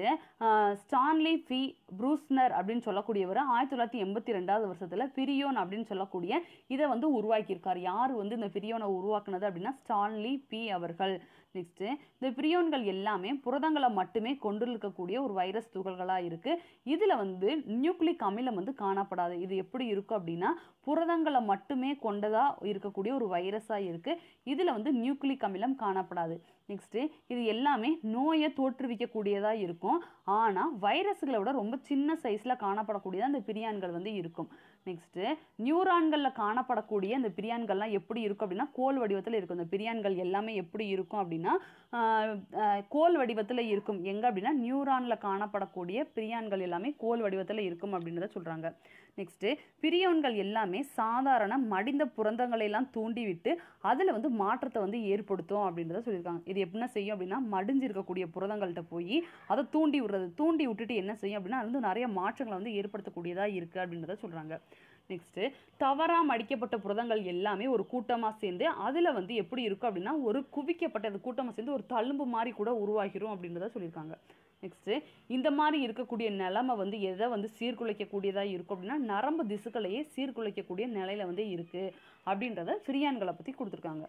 ஸ்டான்லி ஃபி ப்ரூஸ்னர் அப்படின்னு சொல்லக்கூடியவர் ஆயிரத்தி தொள்ளாயிரத்தி எண்பத்தி ரெண்டாவது வருஷத்தில் பிரியோன் அப்படின்னு சொல்லக்கூடிய இதை வந்து உருவாக்கியிருக்கார் யார் வந்து இந்த பிரியோனை உருவாக்குனது அப்படின்னா ஸ்டான்லி பி அவர்கள் நெக்ஸ்ட்டு இந்த பிரியோன்கள் எல்லாமே புரதங்களை மட்டுமே கொண்டு இருக்கக்கூடிய ஒரு வைரஸ் துகள்களாக இருக்குது இதில் வந்து நியூக்ளிக் அமிலம் வந்து காணப்படாது இது எப்படி இருக்கும் அப்படின்னா புரதங்களை மட்டுமே கொண்டதாக இருக்கக்கூடிய ஒரு வைரஸாக இருக்குது இதில் வந்து நியூக்ளிக் அமிலம் காணப்படாது நெக்ஸ்ட்டு இது எல்லாமே நோயை தோற்றுவிக்கக்கூடியதாக இருக்கும் ஆனால் வைரஸுகளை விட ரொம்ப சின்ன சைஸில் காணப்படக்கூடியதாக அந்த பிரியான்கள் வந்து இருக்கும் நெக்ஸ்ட்டு நியூரான்களில் காணப்படக்கூடிய அந்த பிரியான்கள்லாம் எப்படி இருக்கும் அப்படின்னா கோல் வடிவத்தில் இருக்கும் அந்த பிரியான்கள் எல்லாமே எப்படி இருக்கும் அப்படின்னா கோல் வடிவத்தில் இருக்கும் எங்கே அப்படின்னா நியூரானில் காணப்படக்கூடிய பிரியான்கள் எல்லாமே கோல் வடிவத்தில் இருக்கும் அப்படின்றத சொல்கிறாங்க நெக்ஸ்ட்டு பிரியோன்கள் எல்லாமே சாதாரண மடிந்த புரதங்களையெல்லாம் தூண்டிவிட்டு அதில் வந்து மாற்றத்தை வந்து ஏற்படுத்தும் அப்படின்றத சொல்லியிருக்காங்க இது எப்படின்னா செய்யும் அப்படின்னா மடிஞ்சிருக்கக்கூடிய புரதங்கள்கிட்ட போய் அதை தூண்டி விடுறது தூண்டி விட்டுட்டு என்ன செய்யும் அப்படின்னா அது வந்து நிறைய மாற்றங்களை வந்து ஏற்படுத்தக்கூடியதாக இருக்குது அப்படின்றத சொல்கிறாங்க நெக்ஸ்ட்டு தவறாக மடிக்கப்பட்ட புரதங்கள் எல்லாமே ஒரு கூட்டமாக சேர்ந்து அதில் வந்து எப்படி இருக்கும் அப்படின்னா ஒரு குவிக்கப்பட்ட அது கூட்டமாக சேர்ந்து ஒரு தழும்பு மாதிரி கூட உருவாகிரும் அப்படின்றத சொல்லியிருக்காங்க நெக்ஸ்ட்டு இந்த மாதிரி இருக்கக்கூடிய நிலமை வந்து எதை வந்து சீர்குலைக்கக்கூடியதாக இருக்கும் அப்படின்னா நரம்பு திசுக்களையே சீர்குலைக்கக்கூடிய நிலையில் வந்து இருக்குது அப்படின்றத ஃப்ரீயான்களை பற்றி கொடுத்துருக்காங்க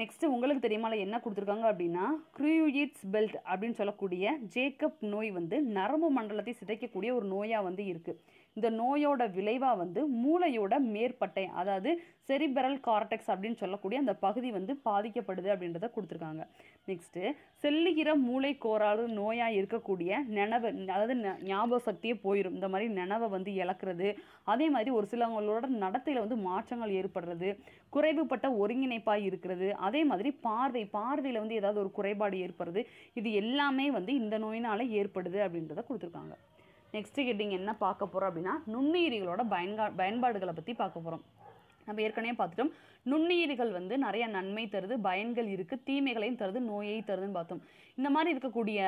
நெக்ஸ்ட்டு உங்களுக்கு தெரியாமல் என்ன கொடுத்துருக்காங்க அப்படின்னா க்ரூயிட்ஸ் பெல்ட் அப்படின்னு சொல்லக்கூடிய ஜேக்கப் நோய் வந்து நரம்பு மண்டலத்தை சிதைக்கக்கூடிய ஒரு நோயாக வந்து இருக்குது இந்த நோயோட விளைவாக வந்து மூளையோட மேற்பட்டை அதாவது செரிபரல் கார்டெக்ஸ் அப்படின்னு சொல்லக்கூடிய அந்த பகுதி வந்து பாதிக்கப்படுது அப்படின்றத கொடுத்துருக்காங்க நெக்ஸ்ட்டு செல்லுகிற மூளை கோராறு நோயாக இருக்கக்கூடிய நினவு அதாவது ஞாபக சக்தியே போயிடும் இந்த மாதிரி நினவை வந்து இழக்கிறது அதே மாதிரி ஒரு சிலவங்களோட நடத்தையில் வந்து மாற்றங்கள் ஏற்படுறது குறைவுபட்ட ஒருங்கிணைப்பாக இருக்கிறது அதே மாதிரி பார்வை பார்வையில் வந்து ஏதாவது ஒரு குறைபாடு ஏற்படுறது இது எல்லாமே வந்து இந்த நோயினால் ஏற்படுது அப்படின்றத கொடுத்துருக்காங்க நெக்ஸ்ட்டு கேட்டிங்க என்ன பார்க்க போகிறோம் அப்படின்னா நுண்ணுயிரிகளோட பயன்கா பயன்பாடுகளை பற்றி பார்க்க போகிறோம் நம்ம ஏற்கனவே பார்த்துட்டோம் நுண்ணுயிரிகள் வந்து நிறைய நன்மை தருது பயன்கள் இருக்குது தீமைகளையும் தருது நோயை தருதுன்னு பார்த்தோம் இந்த மாதிரி இருக்கக்கூடிய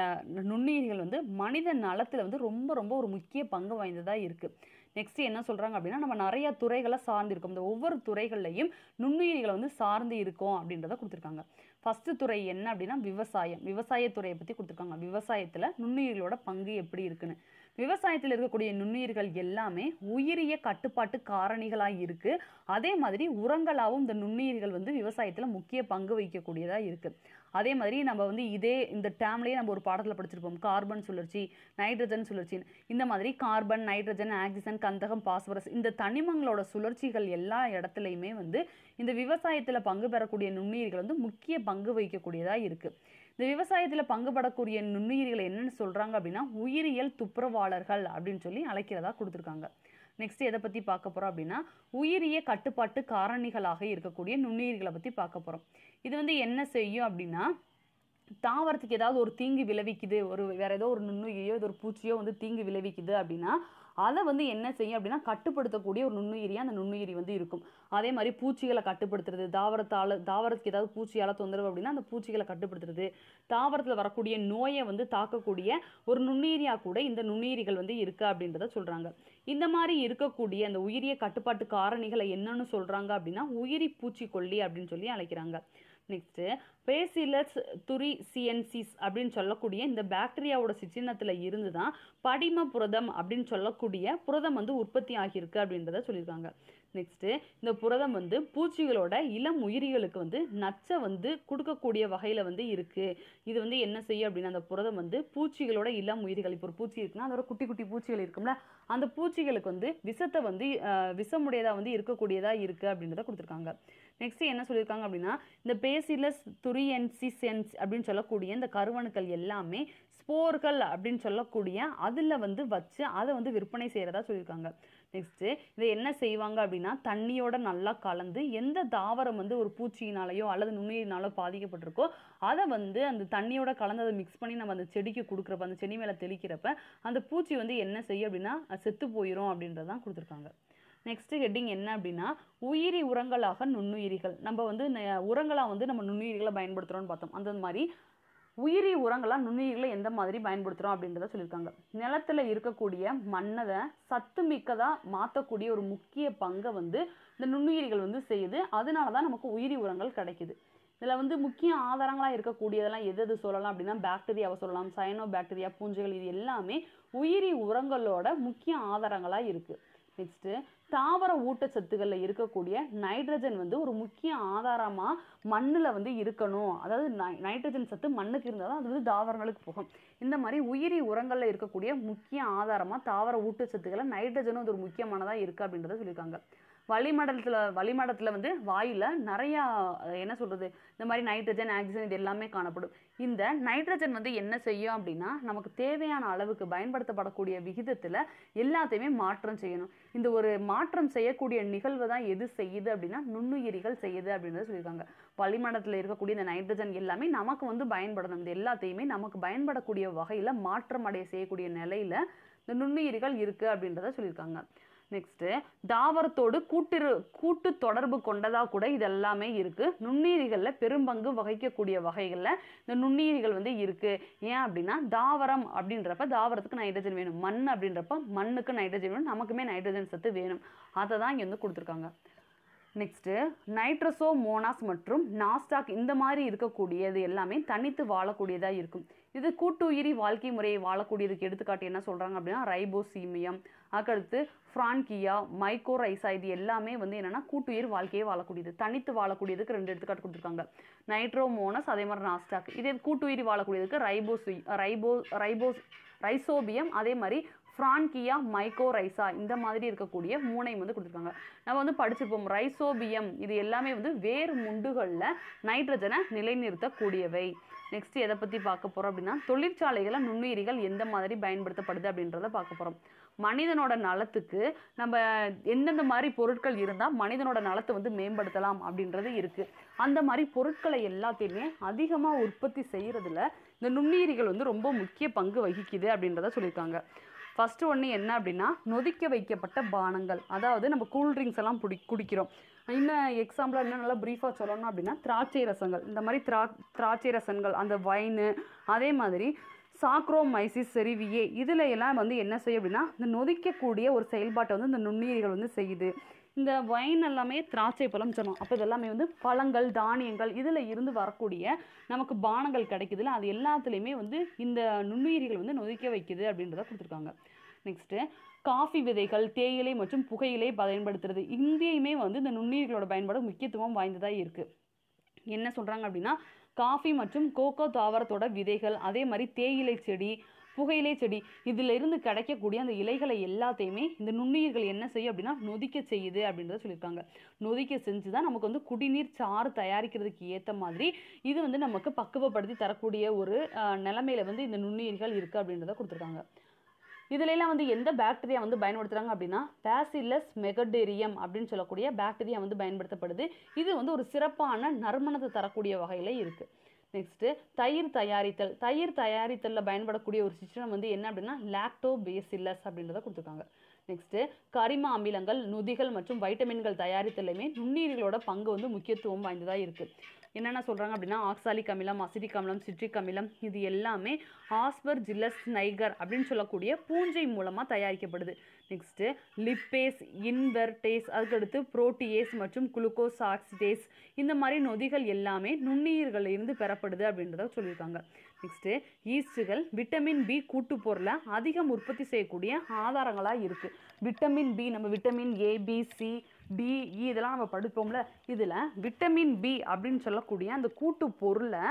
நுண்ணுயிரிகள் வந்து மனித நலத்தில் வந்து ரொம்ப ரொம்ப ஒரு முக்கிய பங்கு வாய்ந்ததாக இருக்குது நெக்ஸ்ட்டு என்ன சொல்கிறாங்க அப்படின்னா நம்ம நிறைய துறைகளை சார்ந்திருக்கோம் இந்த ஒவ்வொரு துறைகள்லையும் நுண்ணுயிரிகளை வந்து சார்ந்து இருக்கோம் அப்படின்றத கொடுத்துருக்காங்க ஃபஸ்ட்டு துறை என்ன அப்படின்னா விவசாயம் விவசாயத்துறையை பற்றி கொடுத்துருக்காங்க விவசாயத்தில் நுண்ணுயிரிகளோட பங்கு எப்படி இருக்குன்னு விவசாயத்தில் இருக்கக்கூடிய நுண்ணுயிர்கள் எல்லாமே உயிரிய கட்டுப்பாட்டு காரணிகளாக இருக்குது அதே மாதிரி உரங்களாகவும் இந்த நுண்ணுயிர்கள் வந்து விவசாயத்தில் முக்கிய பங்கு வகிக்கக்கூடியதாக இருக்குது அதே மாதிரி நம்ம வந்து இதே இந்த டேம்லேயே நம்ம ஒரு பாடத்தில் படிச்சிருப்போம் கார்பன் சுழற்சி நைட்ரஜன் சுழற்சி இந்த மாதிரி கார்பன் நைட்ரஜன் ஆக்சிஜன் கந்தகம் பாஸ்பரஸ் இந்த தனிமங்களோட சுழற்சிகள் எல்லா இடத்துலையுமே வந்து இந்த விவசாயத்தில் பங்கு பெறக்கூடிய நுண்ணுயிர்கள் வந்து முக்கிய பங்கு வகிக்கக்கூடியதாக இருக்குது இந்த விவசாயத்தில் பங்குபடக்கூடிய நுண்ணுயிரிகளை என்னென்னு சொல்கிறாங்க அப்படின்னா உயிரியல் துப்புரவாளர்கள் அப்படின்னு சொல்லி அழைக்கிறதா கொடுத்துருக்காங்க நெக்ஸ்ட் எதை பற்றி பார்க்க போகிறோம் அப்படின்னா உயிரிய கட்டுப்பாட்டு காரணிகளாக இருக்கக்கூடிய நுண்ணுயிர்களை பற்றி பார்க்க போகிறோம் இது வந்து என்ன செய்யும் அப்படின்னா தாவரத்துக்கு ஏதாவது ஒரு தீங்கு விளைவிக்குது ஒரு வேறு ஏதோ ஒரு நுண்ணுயிரியோ இது ஒரு பூச்சியோ வந்து தீங்கு விளைவிக்குது அப்படின்னா அதை வந்து என்ன செய்யும் அப்படின்னா கட்டுப்படுத்தக்கூடிய ஒரு நுண்ணுயிரியாக அந்த நுண்ணுயிரி வந்து இருக்கும் அதே மாதிரி பூச்சிகளை கட்டுப்படுத்துறது தாவரத்தால் தாவரத்துக்கு ஏதாவது பூச்சியால் தொந்தரவு அப்படின்னா அந்த பூச்சிகளை கட்டுப்படுத்துறது தாவரத்தில் வரக்கூடிய நோயை வந்து தாக்கக்கூடிய ஒரு நுண்ணுயிரியாக கூட இந்த நுண்ணுயிரிகள் வந்து இருக்குது அப்படின்றத சொல்கிறாங்க இந்த மாதிரி இருக்கக்கூடிய அந்த உயிரிய கட்டுப்பாட்டு காரணிகளை என்னன்னு சொல்கிறாங்க அப்படின்னா உயிரி பூச்சிக்கொல்லி அப்படின்னு சொல்லி அழைக்கிறாங்க நெக்ஸ்ட்டு பேசிலஸ் துரி சிஎன்சிஸ் அப்படின்னு சொல்லக்கூடிய இந்த பாக்டீரியாவோட சிச்சினத்தில் இருந்து தான் படிம புரதம் அப்படின்னு சொல்லக்கூடிய புரதம் வந்து உற்பத்தி ஆகியிருக்கு அப்படின்றத சொல்லியிருக்காங்க நெக்ஸ்ட்டு இந்த புரதம் வந்து பூச்சிகளோட இளம் உயிரிகளுக்கு வந்து நச்சை வந்து கொடுக்கக்கூடிய வகையில் வந்து இருக்குது இது வந்து என்ன செய்யும் அப்படின்னா அந்த புரதம் வந்து பூச்சிகளோட இளம் உயிரிகள் இப்போ ஒரு பூச்சி இருக்குன்னா அதோட குட்டி குட்டி பூச்சிகள் இருக்கும்ல அந்த பூச்சிகளுக்கு வந்து விஷத்தை வந்து விஷமுடையதாக வந்து இருக்கக்கூடியதாக இருக்குது அப்படின்றத கொடுத்துருக்காங்க நெக்ஸ்ட் என்ன சொல்லியிருக்காங்க அப்படின்னா இந்த பேசிலஸ் துரியன்சிசென்ஸ் அப்படின்னு சொல்லக்கூடிய இந்த கருவணுக்கள் எல்லாமே ஸ்போர்கள் அப்படின்னு சொல்லக்கூடிய அதில் வந்து வச்சு அதை வந்து விற்பனை செய்கிறதா சொல்லியிருக்காங்க நெக்ஸ்ட்டு இதை என்ன செய்வாங்க அப்படின்னா தண்ணியோட நல்லா கலந்து எந்த தாவரம் வந்து ஒரு பூச்சியினாலேயோ அல்லது நுண்ணுயிரினாலோ பாதிக்கப்பட்டிருக்கோ அதை வந்து அந்த தண்ணியோட கலந்து அதை மிக்ஸ் பண்ணி நம்ம அந்த செடிக்கு கொடுக்குறப்ப அந்த செடி மேலே தெளிக்கிறப்ப அந்த பூச்சி வந்து என்ன செய்யும் அப்படின்னா செத்து போயிடும் அப்படின்றதான் கொடுத்துருக்காங்க நெக்ஸ்ட்டு ஹெட்டிங் என்ன அப்படின்னா உயிரி உரங்களாக நுண்ணுயிரிகள் நம்ம வந்து உரங்களாக வந்து நம்ம நுண்ணுயிரிகளை பயன்படுத்துகிறோம்னு பார்த்தோம் அந்த மாதிரி உயிரி உரங்களாக நுண்ணுயிர்களை எந்த மாதிரி பயன்படுத்துகிறோம் அப்படின்றத சொல்லியிருக்காங்க நிலத்தில் இருக்கக்கூடிய மண்ணதை சத்து மிக்கதாக மாற்றக்கூடிய ஒரு முக்கிய பங்கை வந்து இந்த நுண்ணுயிரிகள் வந்து செய்யுது அதனால தான் நமக்கு உயிரி உரங்கள் கிடைக்குது இதில் வந்து முக்கிய ஆதாரங்களாக இருக்கக்கூடியதெல்லாம் எது எது சொல்லலாம் அப்படின்னா பாக்டீரியாவை சொல்லலாம் சைனோ பாக்டீரியா பூஞ்சைகள் இது எல்லாமே உயிரி உரங்களோட முக்கிய ஆதாரங்களாக இருக்குது நெக்ஸ்ட்டு தாவர ஊட்டச்சத்துக்களில் இருக்கக்கூடிய நைட்ரஜன் வந்து ஒரு முக்கிய ஆதாரமாக மண்ணில் வந்து இருக்கணும் அதாவது நை நைட்ரஜன் சத்து மண்ணுக்கு இருந்தால் தான் அது வந்து தாவரங்களுக்கு போகும் இந்த மாதிரி உயிரி உரங்களில் இருக்கக்கூடிய முக்கிய ஆதாரமாக தாவர ஊட்டச்சத்துக்களை நைட்ரஜனும் அது ஒரு முக்கியமானதாக இருக்குது அப்படின்றத சொல்லியிருக்காங்க வளிமண்டலத்தில் வளிமடத்தில் வந்து வாயில் நிறையா என்ன சொல்கிறது இந்த மாதிரி நைட்ரஜன் ஆக்சிஜன் இது எல்லாமே காணப்படும் இந்த நைட்ரஜன் வந்து என்ன செய்யும் அப்படின்னா நமக்கு தேவையான அளவுக்கு பயன்படுத்தப்படக்கூடிய விகிதத்தில் எல்லாத்தையுமே மாற்றம் செய்யணும் இந்த ஒரு மாற்றம் செய்யக்கூடிய நிகழ்வு தான் எது செய்யுது அப்படின்னா நுண்ணுயிரிகள் செய்யுது அப்படின்றத சொல்லியிருக்காங்க பளிமணத்தில் இருக்கக்கூடிய இந்த நைட்ரஜன் எல்லாமே நமக்கு வந்து பயன்படணும் இந்த எல்லாத்தையுமே நமக்கு பயன்படக்கூடிய வகையில் மாற்றம் அடைய செய்யக்கூடிய நிலையில் இந்த நுண்ணுயிரிகள் இருக்குது அப்படின்றத சொல்லியிருக்காங்க நெக்ஸ்ட்டு தாவரத்தோடு கூட்டுரு கூட்டு தொடர்பு கொண்டதாக கூட இது எல்லாமே இருக்குது நுண்ணீரிகளில் பெரும்பங்கு வகிக்கக்கூடிய வகைகளில் இந்த நுண்ணீரிகள் வந்து இருக்குது ஏன் அப்படின்னா தாவரம் அப்படின்றப்ப தாவரத்துக்கு நைட்ரஜன் வேணும் மண் அப்படின்றப்ப மண்ணுக்கு நைட்ரஜன் வேணும் நமக்குமே நைட்ரஜன் சத்து வேணும் அதை தான் இங்கே வந்து கொடுத்துருக்காங்க நெக்ஸ்ட்டு நைட்ரசோ மோனாஸ் மற்றும் நாஸ்டாக் இந்த மாதிரி இருக்கக்கூடியது எல்லாமே தனித்து வாழக்கூடியதாக இருக்கும் இது கூட்டு உயிரி வாழ்க்கை முறையை வாழக்கூடியதுக்கு எடுத்துக்காட்டு என்ன சொல்கிறாங்க அப்படின்னா ரைபோசீமியம் அதுக்கடுத்து ஃப்ரான்கியா மைக்கோரைசா இது எல்லாமே வந்து என்னென்னா கூட்டுயிர் வாழ்க்கையே வாழக்கூடியது தனித்து வாழக்கூடியதுக்கு ரெண்டு எடுத்துக்காட்டு கொடுத்துருக்காங்க நைட்ரோமோனஸ் அதே மாதிரி நாஸ்டாக் இதே கூட்டுயிர் வாழக்கூடியதுக்கு ரைபோசி ரைபோ ரைபோஸ் ரைசோபியம் அதே மாதிரி ஃப்ரான்கியா மைக்கோரைசா இந்த மாதிரி இருக்கக்கூடிய மூனை வந்து கொடுத்துருக்காங்க நம்ம வந்து படிச்சிருப்போம் ரைசோபியம் இது எல்லாமே வந்து வேர் முண்டுகளில் நைட்ரஜனை நிலைநிறுத்தக்கூடியவை நெக்ஸ்ட் எதை பற்றி பார்க்க போகிறோம் அப்படின்னா தொழிற்சாலைகளை நுண்ணுயிரிகள் எந்த மாதிரி பயன்படுத்தப்படுது அப்படின்றத பார்க்க போகிறோம் மனிதனோட நலத்துக்கு நம்ம எந்தெந்த மாதிரி பொருட்கள் இருந்தால் மனிதனோட நலத்தை வந்து மேம்படுத்தலாம் அப்படின்றது இருக்குது அந்த மாதிரி பொருட்களை எல்லாத்தையுமே அதிகமாக உற்பத்தி செய்கிறதுல இந்த நுண்ணுயிரிகள் வந்து ரொம்ப முக்கிய பங்கு வகிக்குது அப்படின்றத சொல்லியிருக்காங்க ஃபஸ்ட்டு ஒன்று என்ன அப்படின்னா நொதிக்க வைக்கப்பட்ட பானங்கள் அதாவது நம்ம கூல்ட்ரிங்க்ஸ் எல்லாம் பிடி குடிக்கிறோம் இன்னும் எக்ஸாம்பிளாக இன்னும் நல்லா ப்ரீஃபாக சொல்லணும் அப்படின்னா திராட்சை ரசங்கள் இந்த மாதிரி திரா திராட்சை ரசங்கள் அந்த வைனு அதே மாதிரி சாக்ரோமைசிஸ் செரிவியே இதில் எல்லாம் வந்து என்ன செய்யும் அப்படின்னா இந்த நொதிக்கக்கூடிய ஒரு செயல்பாட்டை வந்து இந்த நுண்ணுயிர்கள் வந்து செய்யுது இந்த வைன் எல்லாமே திராட்சை பழம் சொன்னோம் அப்போ இதெல்லாமே வந்து பழங்கள் தானியங்கள் இதில் இருந்து வரக்கூடிய நமக்கு பானங்கள் கிடைக்குதுல அது எல்லாத்துலேயுமே வந்து இந்த நுண்ணுயிரிகள் வந்து நொதிக்க வைக்குது அப்படின்றத கொடுத்துருக்காங்க நெக்ஸ்ட்டு காஃபி விதைகள் தேயிலை மற்றும் புகையிலை பயன்படுத்துறது இங்கேயுமே வந்து இந்த நுண்ணுயிர்களோட பயன்பாடு முக்கியத்துவம் வாய்ந்ததாக இருக்குது என்ன சொல்கிறாங்க அப்படின்னா காஃபி மற்றும் கோகோ தாவரத்தோட விதைகள் அதே மாதிரி தேயிலை செடி புகையிலை செடி இதில் இருந்து கிடைக்கக்கூடிய அந்த இலைகளை எல்லாத்தையுமே இந்த நுண்ணுயிர்கள் என்ன செய்யும் அப்படின்னா நொதிக்க செய்யுது அப்படின்றத சொல்லியிருக்காங்க நொதிக்க செஞ்சு தான் நமக்கு வந்து குடிநீர் சாறு தயாரிக்கிறதுக்கு ஏற்ற மாதிரி இது வந்து நமக்கு பக்குவப்படுத்தி தரக்கூடிய ஒரு நிலைமையில வந்து இந்த நுண்ணுயிர்கள் இருக்குது அப்படின்றத கொடுத்துருக்காங்க இதுலலாம் வந்து எந்த பாக்டீரியா வந்து பயன்படுத்துகிறாங்க அப்படின்னா பேசிலஸ் மெகடேரியம் அப்படின்னு சொல்லக்கூடிய பாக்டீரியா வந்து பயன்படுத்தப்படுது இது வந்து ஒரு சிறப்பான நறுமணத்தை தரக்கூடிய வகையில் இருக்குது நெக்ஸ்ட்டு தயிர் தயாரித்தல் தயிர் தயாரித்தலில் பயன்படக்கூடிய ஒரு சிஸ்டம் வந்து என்ன அப்படின்னா லாக்டோ பேசில்லஸ் அப்படின்றத கொடுத்துருக்காங்க நெக்ஸ்ட்டு கரிம அமிலங்கள் நொதிகள் மற்றும் வைட்டமின்கள் தயாரித்தலையுமே நுண்ணீரிகளோட பங்கு வந்து முக்கியத்துவம் வாய்ந்ததாக இருக்குது என்னென்ன சொல்கிறாங்க அப்படின்னா ஆக்சாலிக் அமிலம் அசிடிக் அமிலம் சிட்ரிக் அமிலம் இது எல்லாமே ஆஸ்பர் ஜில்லஸ் நைகர் அப்படின்னு சொல்லக்கூடிய பூஞ்சை மூலமாக தயாரிக்கப்படுது நெக்ஸ்ட்டு லிப்பேஸ் இன்வெர்டேஸ் அதுக்கடுத்து புரோட்டியேஸ் மற்றும் குளுக்கோஸ் ஆக்சிடேஸ் இந்த மாதிரி நொதிகள் எல்லாமே நுண்ணுயிர்களிலிருந்து பெறப்படுது அப்படின்றத சொல்லியிருக்காங்க நெக்ஸ்ட்டு ஈஸ்ட்டுகள் விட்டமின் பி கூட்டு பொருளை அதிகம் உற்பத்தி செய்யக்கூடிய ஆதாரங்களாக இருக்குது விட்டமின் பி நம்ம விட்டமின் ஏபிசி பிஇ e இதெல்லாம் நம்ம படிப்போம்ல இதில் விட்டமின் பி அப்படின்னு சொல்லக்கூடிய அந்த கூட்டு பொருளை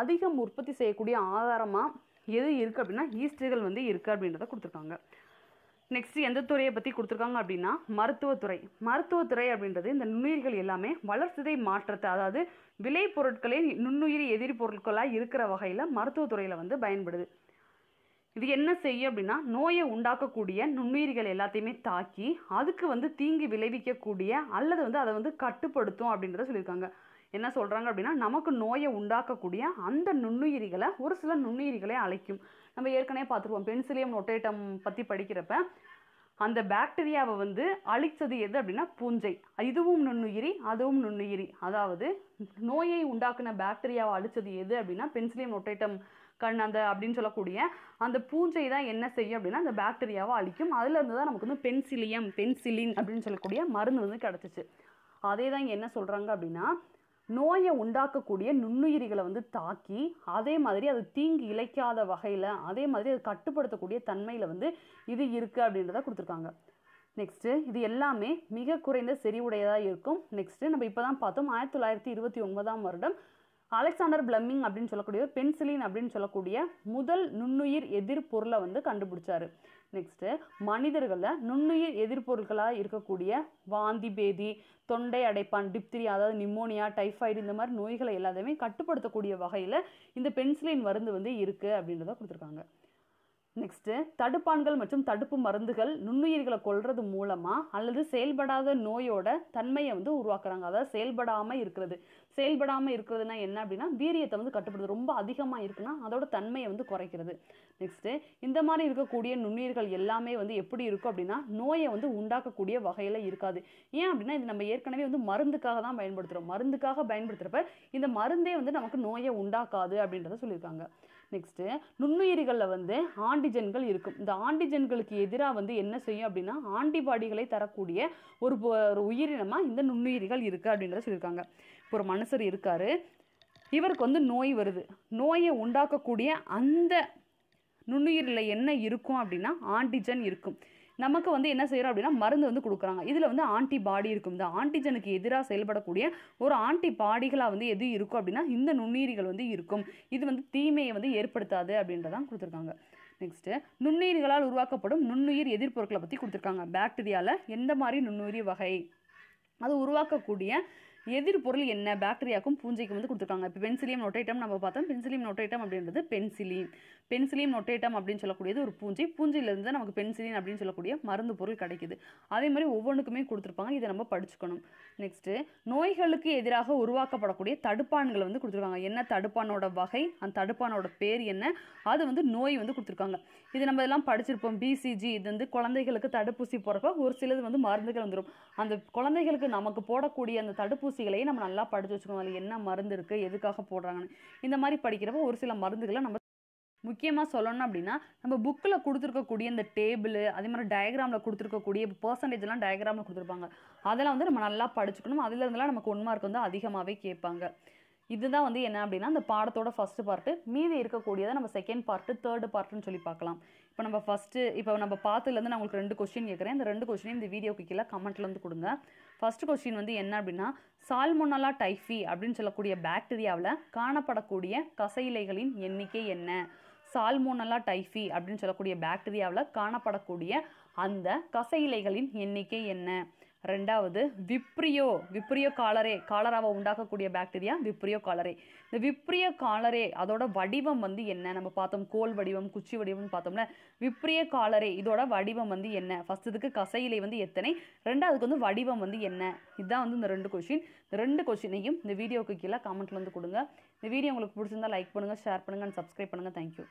அதிகம் உற்பத்தி செய்யக்கூடிய ஆதாரமாக எது இருக்குது அப்படின்னா ஈஸ்ட்கள் வந்து இருக்குது அப்படின்றத கொடுத்துருக்காங்க நெக்ஸ்ட் எந்த துறையை பற்றி கொடுத்துருக்காங்க அப்படின்னா மருத்துவத்துறை மருத்துவத்துறை அப்படின்றது இந்த நுண்ணுயிர்கள் எல்லாமே வளர்ச்சிதை மாற்றத்தை அதாவது விளை பொருட்களின் நுண்ணுயிரி எதிரி பொருட்களாக இருக்கிற வகையில் மருத்துவத்துறையில் வந்து பயன்படுது இது என்ன செய்யும் அப்படின்னா நோயை உண்டாக்கக்கூடிய நுண்ணுயிரிகள் எல்லாத்தையுமே தாக்கி அதுக்கு வந்து தீங்கு விளைவிக்கக்கூடிய அல்லது வந்து அதை வந்து கட்டுப்படுத்தும் அப்படின்றத சொல்லியிருக்காங்க என்ன சொல்கிறாங்க அப்படின்னா நமக்கு நோயை உண்டாக்கக்கூடிய அந்த நுண்ணுயிரிகளை ஒரு சில நுண்ணுயிரிகளை அழைக்கும் நம்ம ஏற்கனவே பார்த்துருவோம் பென்சிலியம் நொட்டேட்டம் பற்றி படிக்கிறப்ப அந்த பாக்டீரியாவை வந்து அழித்தது எது அப்படின்னா பூஞ்சை இதுவும் நுண்ணுயிரி அதுவும் நுண்ணுயிரி அதாவது நோயை உண்டாக்குன பாக்டீரியாவை அழித்தது எது அப்படின்னா பென்சிலியம் நொட்டேட்டம் கண் அந்த அப்படின்னு சொல்லக்கூடிய அந்த பூஞ்சை தான் என்ன செய்யும் அப்படின்னா அந்த பாக்டீரியாவை அழிக்கும் அதில் இருந்து தான் நமக்கு வந்து பென்சிலியம் பென்சிலின் அப்படின்னு சொல்லக்கூடிய மருந்து வந்து கிடச்சிச்சு அதே தான் என்ன சொல்கிறாங்க அப்படின்னா நோயை உண்டாக்கக்கூடிய நுண்ணுயிரிகளை வந்து தாக்கி அதே மாதிரி அது தீங்கு இழைக்காத வகையில் அதே மாதிரி அது கட்டுப்படுத்தக்கூடிய தன்மையில் வந்து இது இருக்குது அப்படின்றத கொடுத்துருக்காங்க நெக்ஸ்ட்டு இது எல்லாமே மிக குறைந்த செறிவுடையதாக இருக்கும் நெக்ஸ்ட்டு நம்ம இப்போ தான் பார்த்தோம் ஆயிரத்தி தொள்ளாயிரத்தி இருபத்தி ஒன்பதாம் வருடம் அலெக்சாண்டர் பிளம்மிங் அப்படின்னு சொல்லக்கூடிய பென்சிலின் அப்படின்னு சொல்லக்கூடிய முதல் நுண்ணுயிர் எதிர்பொருளை வந்து கண்டுபிடிச்சார் நெக்ஸ்ட்டு மனிதர்களில் நுண்ணுயிர் எதிர்பொருட்களாக இருக்கக்கூடிய வாந்தி பேதி தொண்டை அடைப்பான் டிப்திரியா அதாவது நிமோனியா டைஃபாய்டு இந்த மாதிரி நோய்களை எல்லாத்தையுமே கட்டுப்படுத்தக்கூடிய வகையில் இந்த பென்சிலின் மருந்து வந்து இருக்குது அப்படின்றத கொடுத்துருக்காங்க நெக்ஸ்ட்டு தடுப்பான்கள் மற்றும் தடுப்பு மருந்துகள் நுண்ணுயிர்களை கொள்வது மூலமாக அல்லது செயல்படாத நோயோட தன்மையை வந்து உருவாக்குறாங்க அதாவது செயல்படாமல் இருக்கிறது செயல்படாமல் இருக்கிறதுனா என்ன அப்படின்னா வீரியத்தை வந்து கட்டுப்படுது ரொம்ப அதிகமாக இருக்குன்னா அதோட தன்மையை வந்து குறைக்கிறது நெக்ஸ்ட்டு இந்த மாதிரி இருக்கக்கூடிய நுண்ணுயிர்கள் எல்லாமே வந்து எப்படி இருக்கும் அப்படின்னா நோயை வந்து உண்டாக்கக்கூடிய வகையில் இருக்காது ஏன் அப்படின்னா இது நம்ம ஏற்கனவே வந்து மருந்துக்காக தான் பயன்படுத்துகிறோம் மருந்துக்காக பயன்படுத்துகிறப்ப இந்த மருந்தே வந்து நமக்கு நோயை உண்டாக்காது அப்படின்றத சொல்லியிருக்காங்க நெக்ஸ்ட்டு நுண்ணுயிரிகளில் வந்து ஆன்டிஜென்கள் இருக்கும் இந்த ஆன்டிஜென்களுக்கு எதிராக வந்து என்ன செய்யும் அப்படின்னா ஆன்டிபாடிகளை தரக்கூடிய ஒரு ஒரு உயிரினமாக இந்த நுண்ணுயிரிகள் இருக்குது அப்படின்றத சொல்லியிருக்காங்க ஒரு மனுஷர் இருக்கார் இவருக்கு வந்து நோய் வருது நோயை உண்டாக்கக்கூடிய அந்த நுண்ணுயிரில் என்ன இருக்கும் அப்படின்னா ஆன்டிஜன் இருக்கும் நமக்கு வந்து என்ன செய்கிறோம் அப்படின்னா மருந்து வந்து கொடுக்குறாங்க இதில் வந்து ஆன்டிபாடி இருக்கும் இந்த ஆன்டிஜனுக்கு எதிராக செயல்படக்கூடிய ஒரு ஆன்டிபாடிகளாக வந்து எது இருக்கும் அப்படின்னா இந்த நுண்ணுயிரிகள் வந்து இருக்கும் இது வந்து தீமையை வந்து ஏற்படுத்தாது அப்படின்றதான் கொடுத்துருக்காங்க நெக்ஸ்ட்டு நுண்ணுயிர்களால் உருவாக்கப்படும் நுண்ணுயிர் எதிர்ப்பொருட்களை பற்றி கொடுத்துருக்காங்க பாக்டீரியாவில் எந்த மாதிரி நுண்ணுயிரி வகை அது உருவாக்கக்கூடிய எதிர் பொருள் என்ன பாக்டீரியாக்கும் பூஞ்சைக்கும் வந்து கொடுத்துருக்காங்க இப்போ பென்சிலியம் நொட்டேட்டம் நம்ம பார்த்தோம் பென்சிலியம் நொட்டேட்டம் அப்படின்றது பென்சிலியம் பென்சிலியம் நொட்டேட்டம் அப்படின்னு சொல்லக்கூடியது ஒரு பூஞ்சை பூஞ்சையிலேருந்து தான் நமக்கு பென்சிலின் அப்படின்னு சொல்லக்கூடிய மருந்து பொருள் கிடைக்குது அதே மாதிரி ஒவ்வொன்றுக்குமே கொடுத்துருப்பாங்க இதை நம்ம படிச்சுக்கணும் நெக்ஸ்ட்டு நோய்களுக்கு எதிராக உருவாக்கப்படக்கூடிய தடுப்பான்களை வந்து கொடுத்துருக்காங்க என்ன தடுப்பானோட வகை அந்த தடுப்பானோட பேர் என்ன அது வந்து நோய் வந்து கொடுத்துருக்காங்க இது நம்ம இதெல்லாம் படிச்சிருப்போம் பிசிஜி இது வந்து குழந்தைகளுக்கு தடுப்பூசி போடுறப்ப ஒரு சிலது வந்து மருந்துகள் வந்துடும் அந்த குழந்தைகளுக்கு நமக்கு போடக்கூடிய அந்த தடுப்பூசி ஊசிகளையும் நம்ம நல்லா படித்து வச்சுக்கணும் அதில் என்ன மருந்து இருக்குது எதுக்காக போடுறாங்கன்னு இந்த மாதிரி படிக்கிறப்போ ஒரு சில மருந்துகளை நம்ம முக்கியமாக சொல்லணும் அப்படின்னா நம்ம புக்கில் கொடுத்துருக்கக்கூடிய இந்த டேபிள் அதே மாதிரி டயக்ராமில் கொடுத்துருக்கக்கூடிய பர்சன்டேஜ்லாம் டயக்ராமில் கொடுத்துருப்பாங்க அதெல்லாம் வந்து நம்ம நல்லா படிச்சுக்கணும் அதில் இருந்தெல்லாம் நமக்கு ஒன் மார்க் வந்து அதிகமாகவே கேட்பாங்க இதுதான் வந்து என்ன அப்படின்னா அந்த பாடத்தோட ஃபஸ்ட்டு பார்ட்டு மீதி இருக்கக்கூடியதை நம்ம செகண்ட் பார்ட்டு தேர்டு பார்ட்டுன்னு சொல்லி பார்க்கலாம் இப்போ நம்ம ஃபஸ்ட்டு இப்போ நம்ம பார்த்துலேருந்து நான் உங்களுக்கு ரெண்டு கொஸ்டின் கேட்குறேன் இந்த ரெண்டு கொஷினையும் இந்த வீடியோக்கு கீழே கமெண்ட்லேருந்து கொடுங்க ஃபஸ்ட் கொஸ்டின் வந்து என்ன அப்படின்னா சால்மோனலா டைஃபி அப்படின்னு சொல்லக்கூடிய பாக்டீரியாவில் காணப்படக்கூடிய கசையிலைகளின் எண்ணிக்கை என்ன சால்மோனலா டைஃபி அப்படின்னு சொல்லக்கூடிய பாக்டீரியாவில் காணப்படக்கூடிய அந்த கசையிலைகளின் எண்ணிக்கை என்ன ரெண்டாவது விப்ரியோ விப்ரியோ காலரே காலராவை உண்டாக்கக்கூடிய பாக்டீரியா விப்ரியோ காலரே இந்த விப்ரிய காலரே அதோட வடிவம் வந்து என்ன நம்ம பார்த்தோம் கோல் வடிவம் குச்சி வடிவம்னு பார்த்தோம்ல விப்ரிய காலரே இதோட வடிவம் வந்து என்ன ஃபஸ்ட் இதுக்கு கசையிலை வந்து எத்தனை ரெண்டாவதுக்கு வந்து வடிவம் வந்து என்ன இதுதான் வந்து இந்த ரெண்டு கொஷின் இந்த ரெண்டு கொஷினையும் இந்த வீடியோக்கு கீழே கமெண்ட்ல வந்து கொடுங்க இந்த வீடியோ உங்களுக்கு பிடிச்சிருந்தா லைக் பண்ணுங்கள் ஷேர் பண்ணுங்கள் அண்ட் சப்ஸ்கிரைப் பண்ணுங்கள் தேங்க்யூ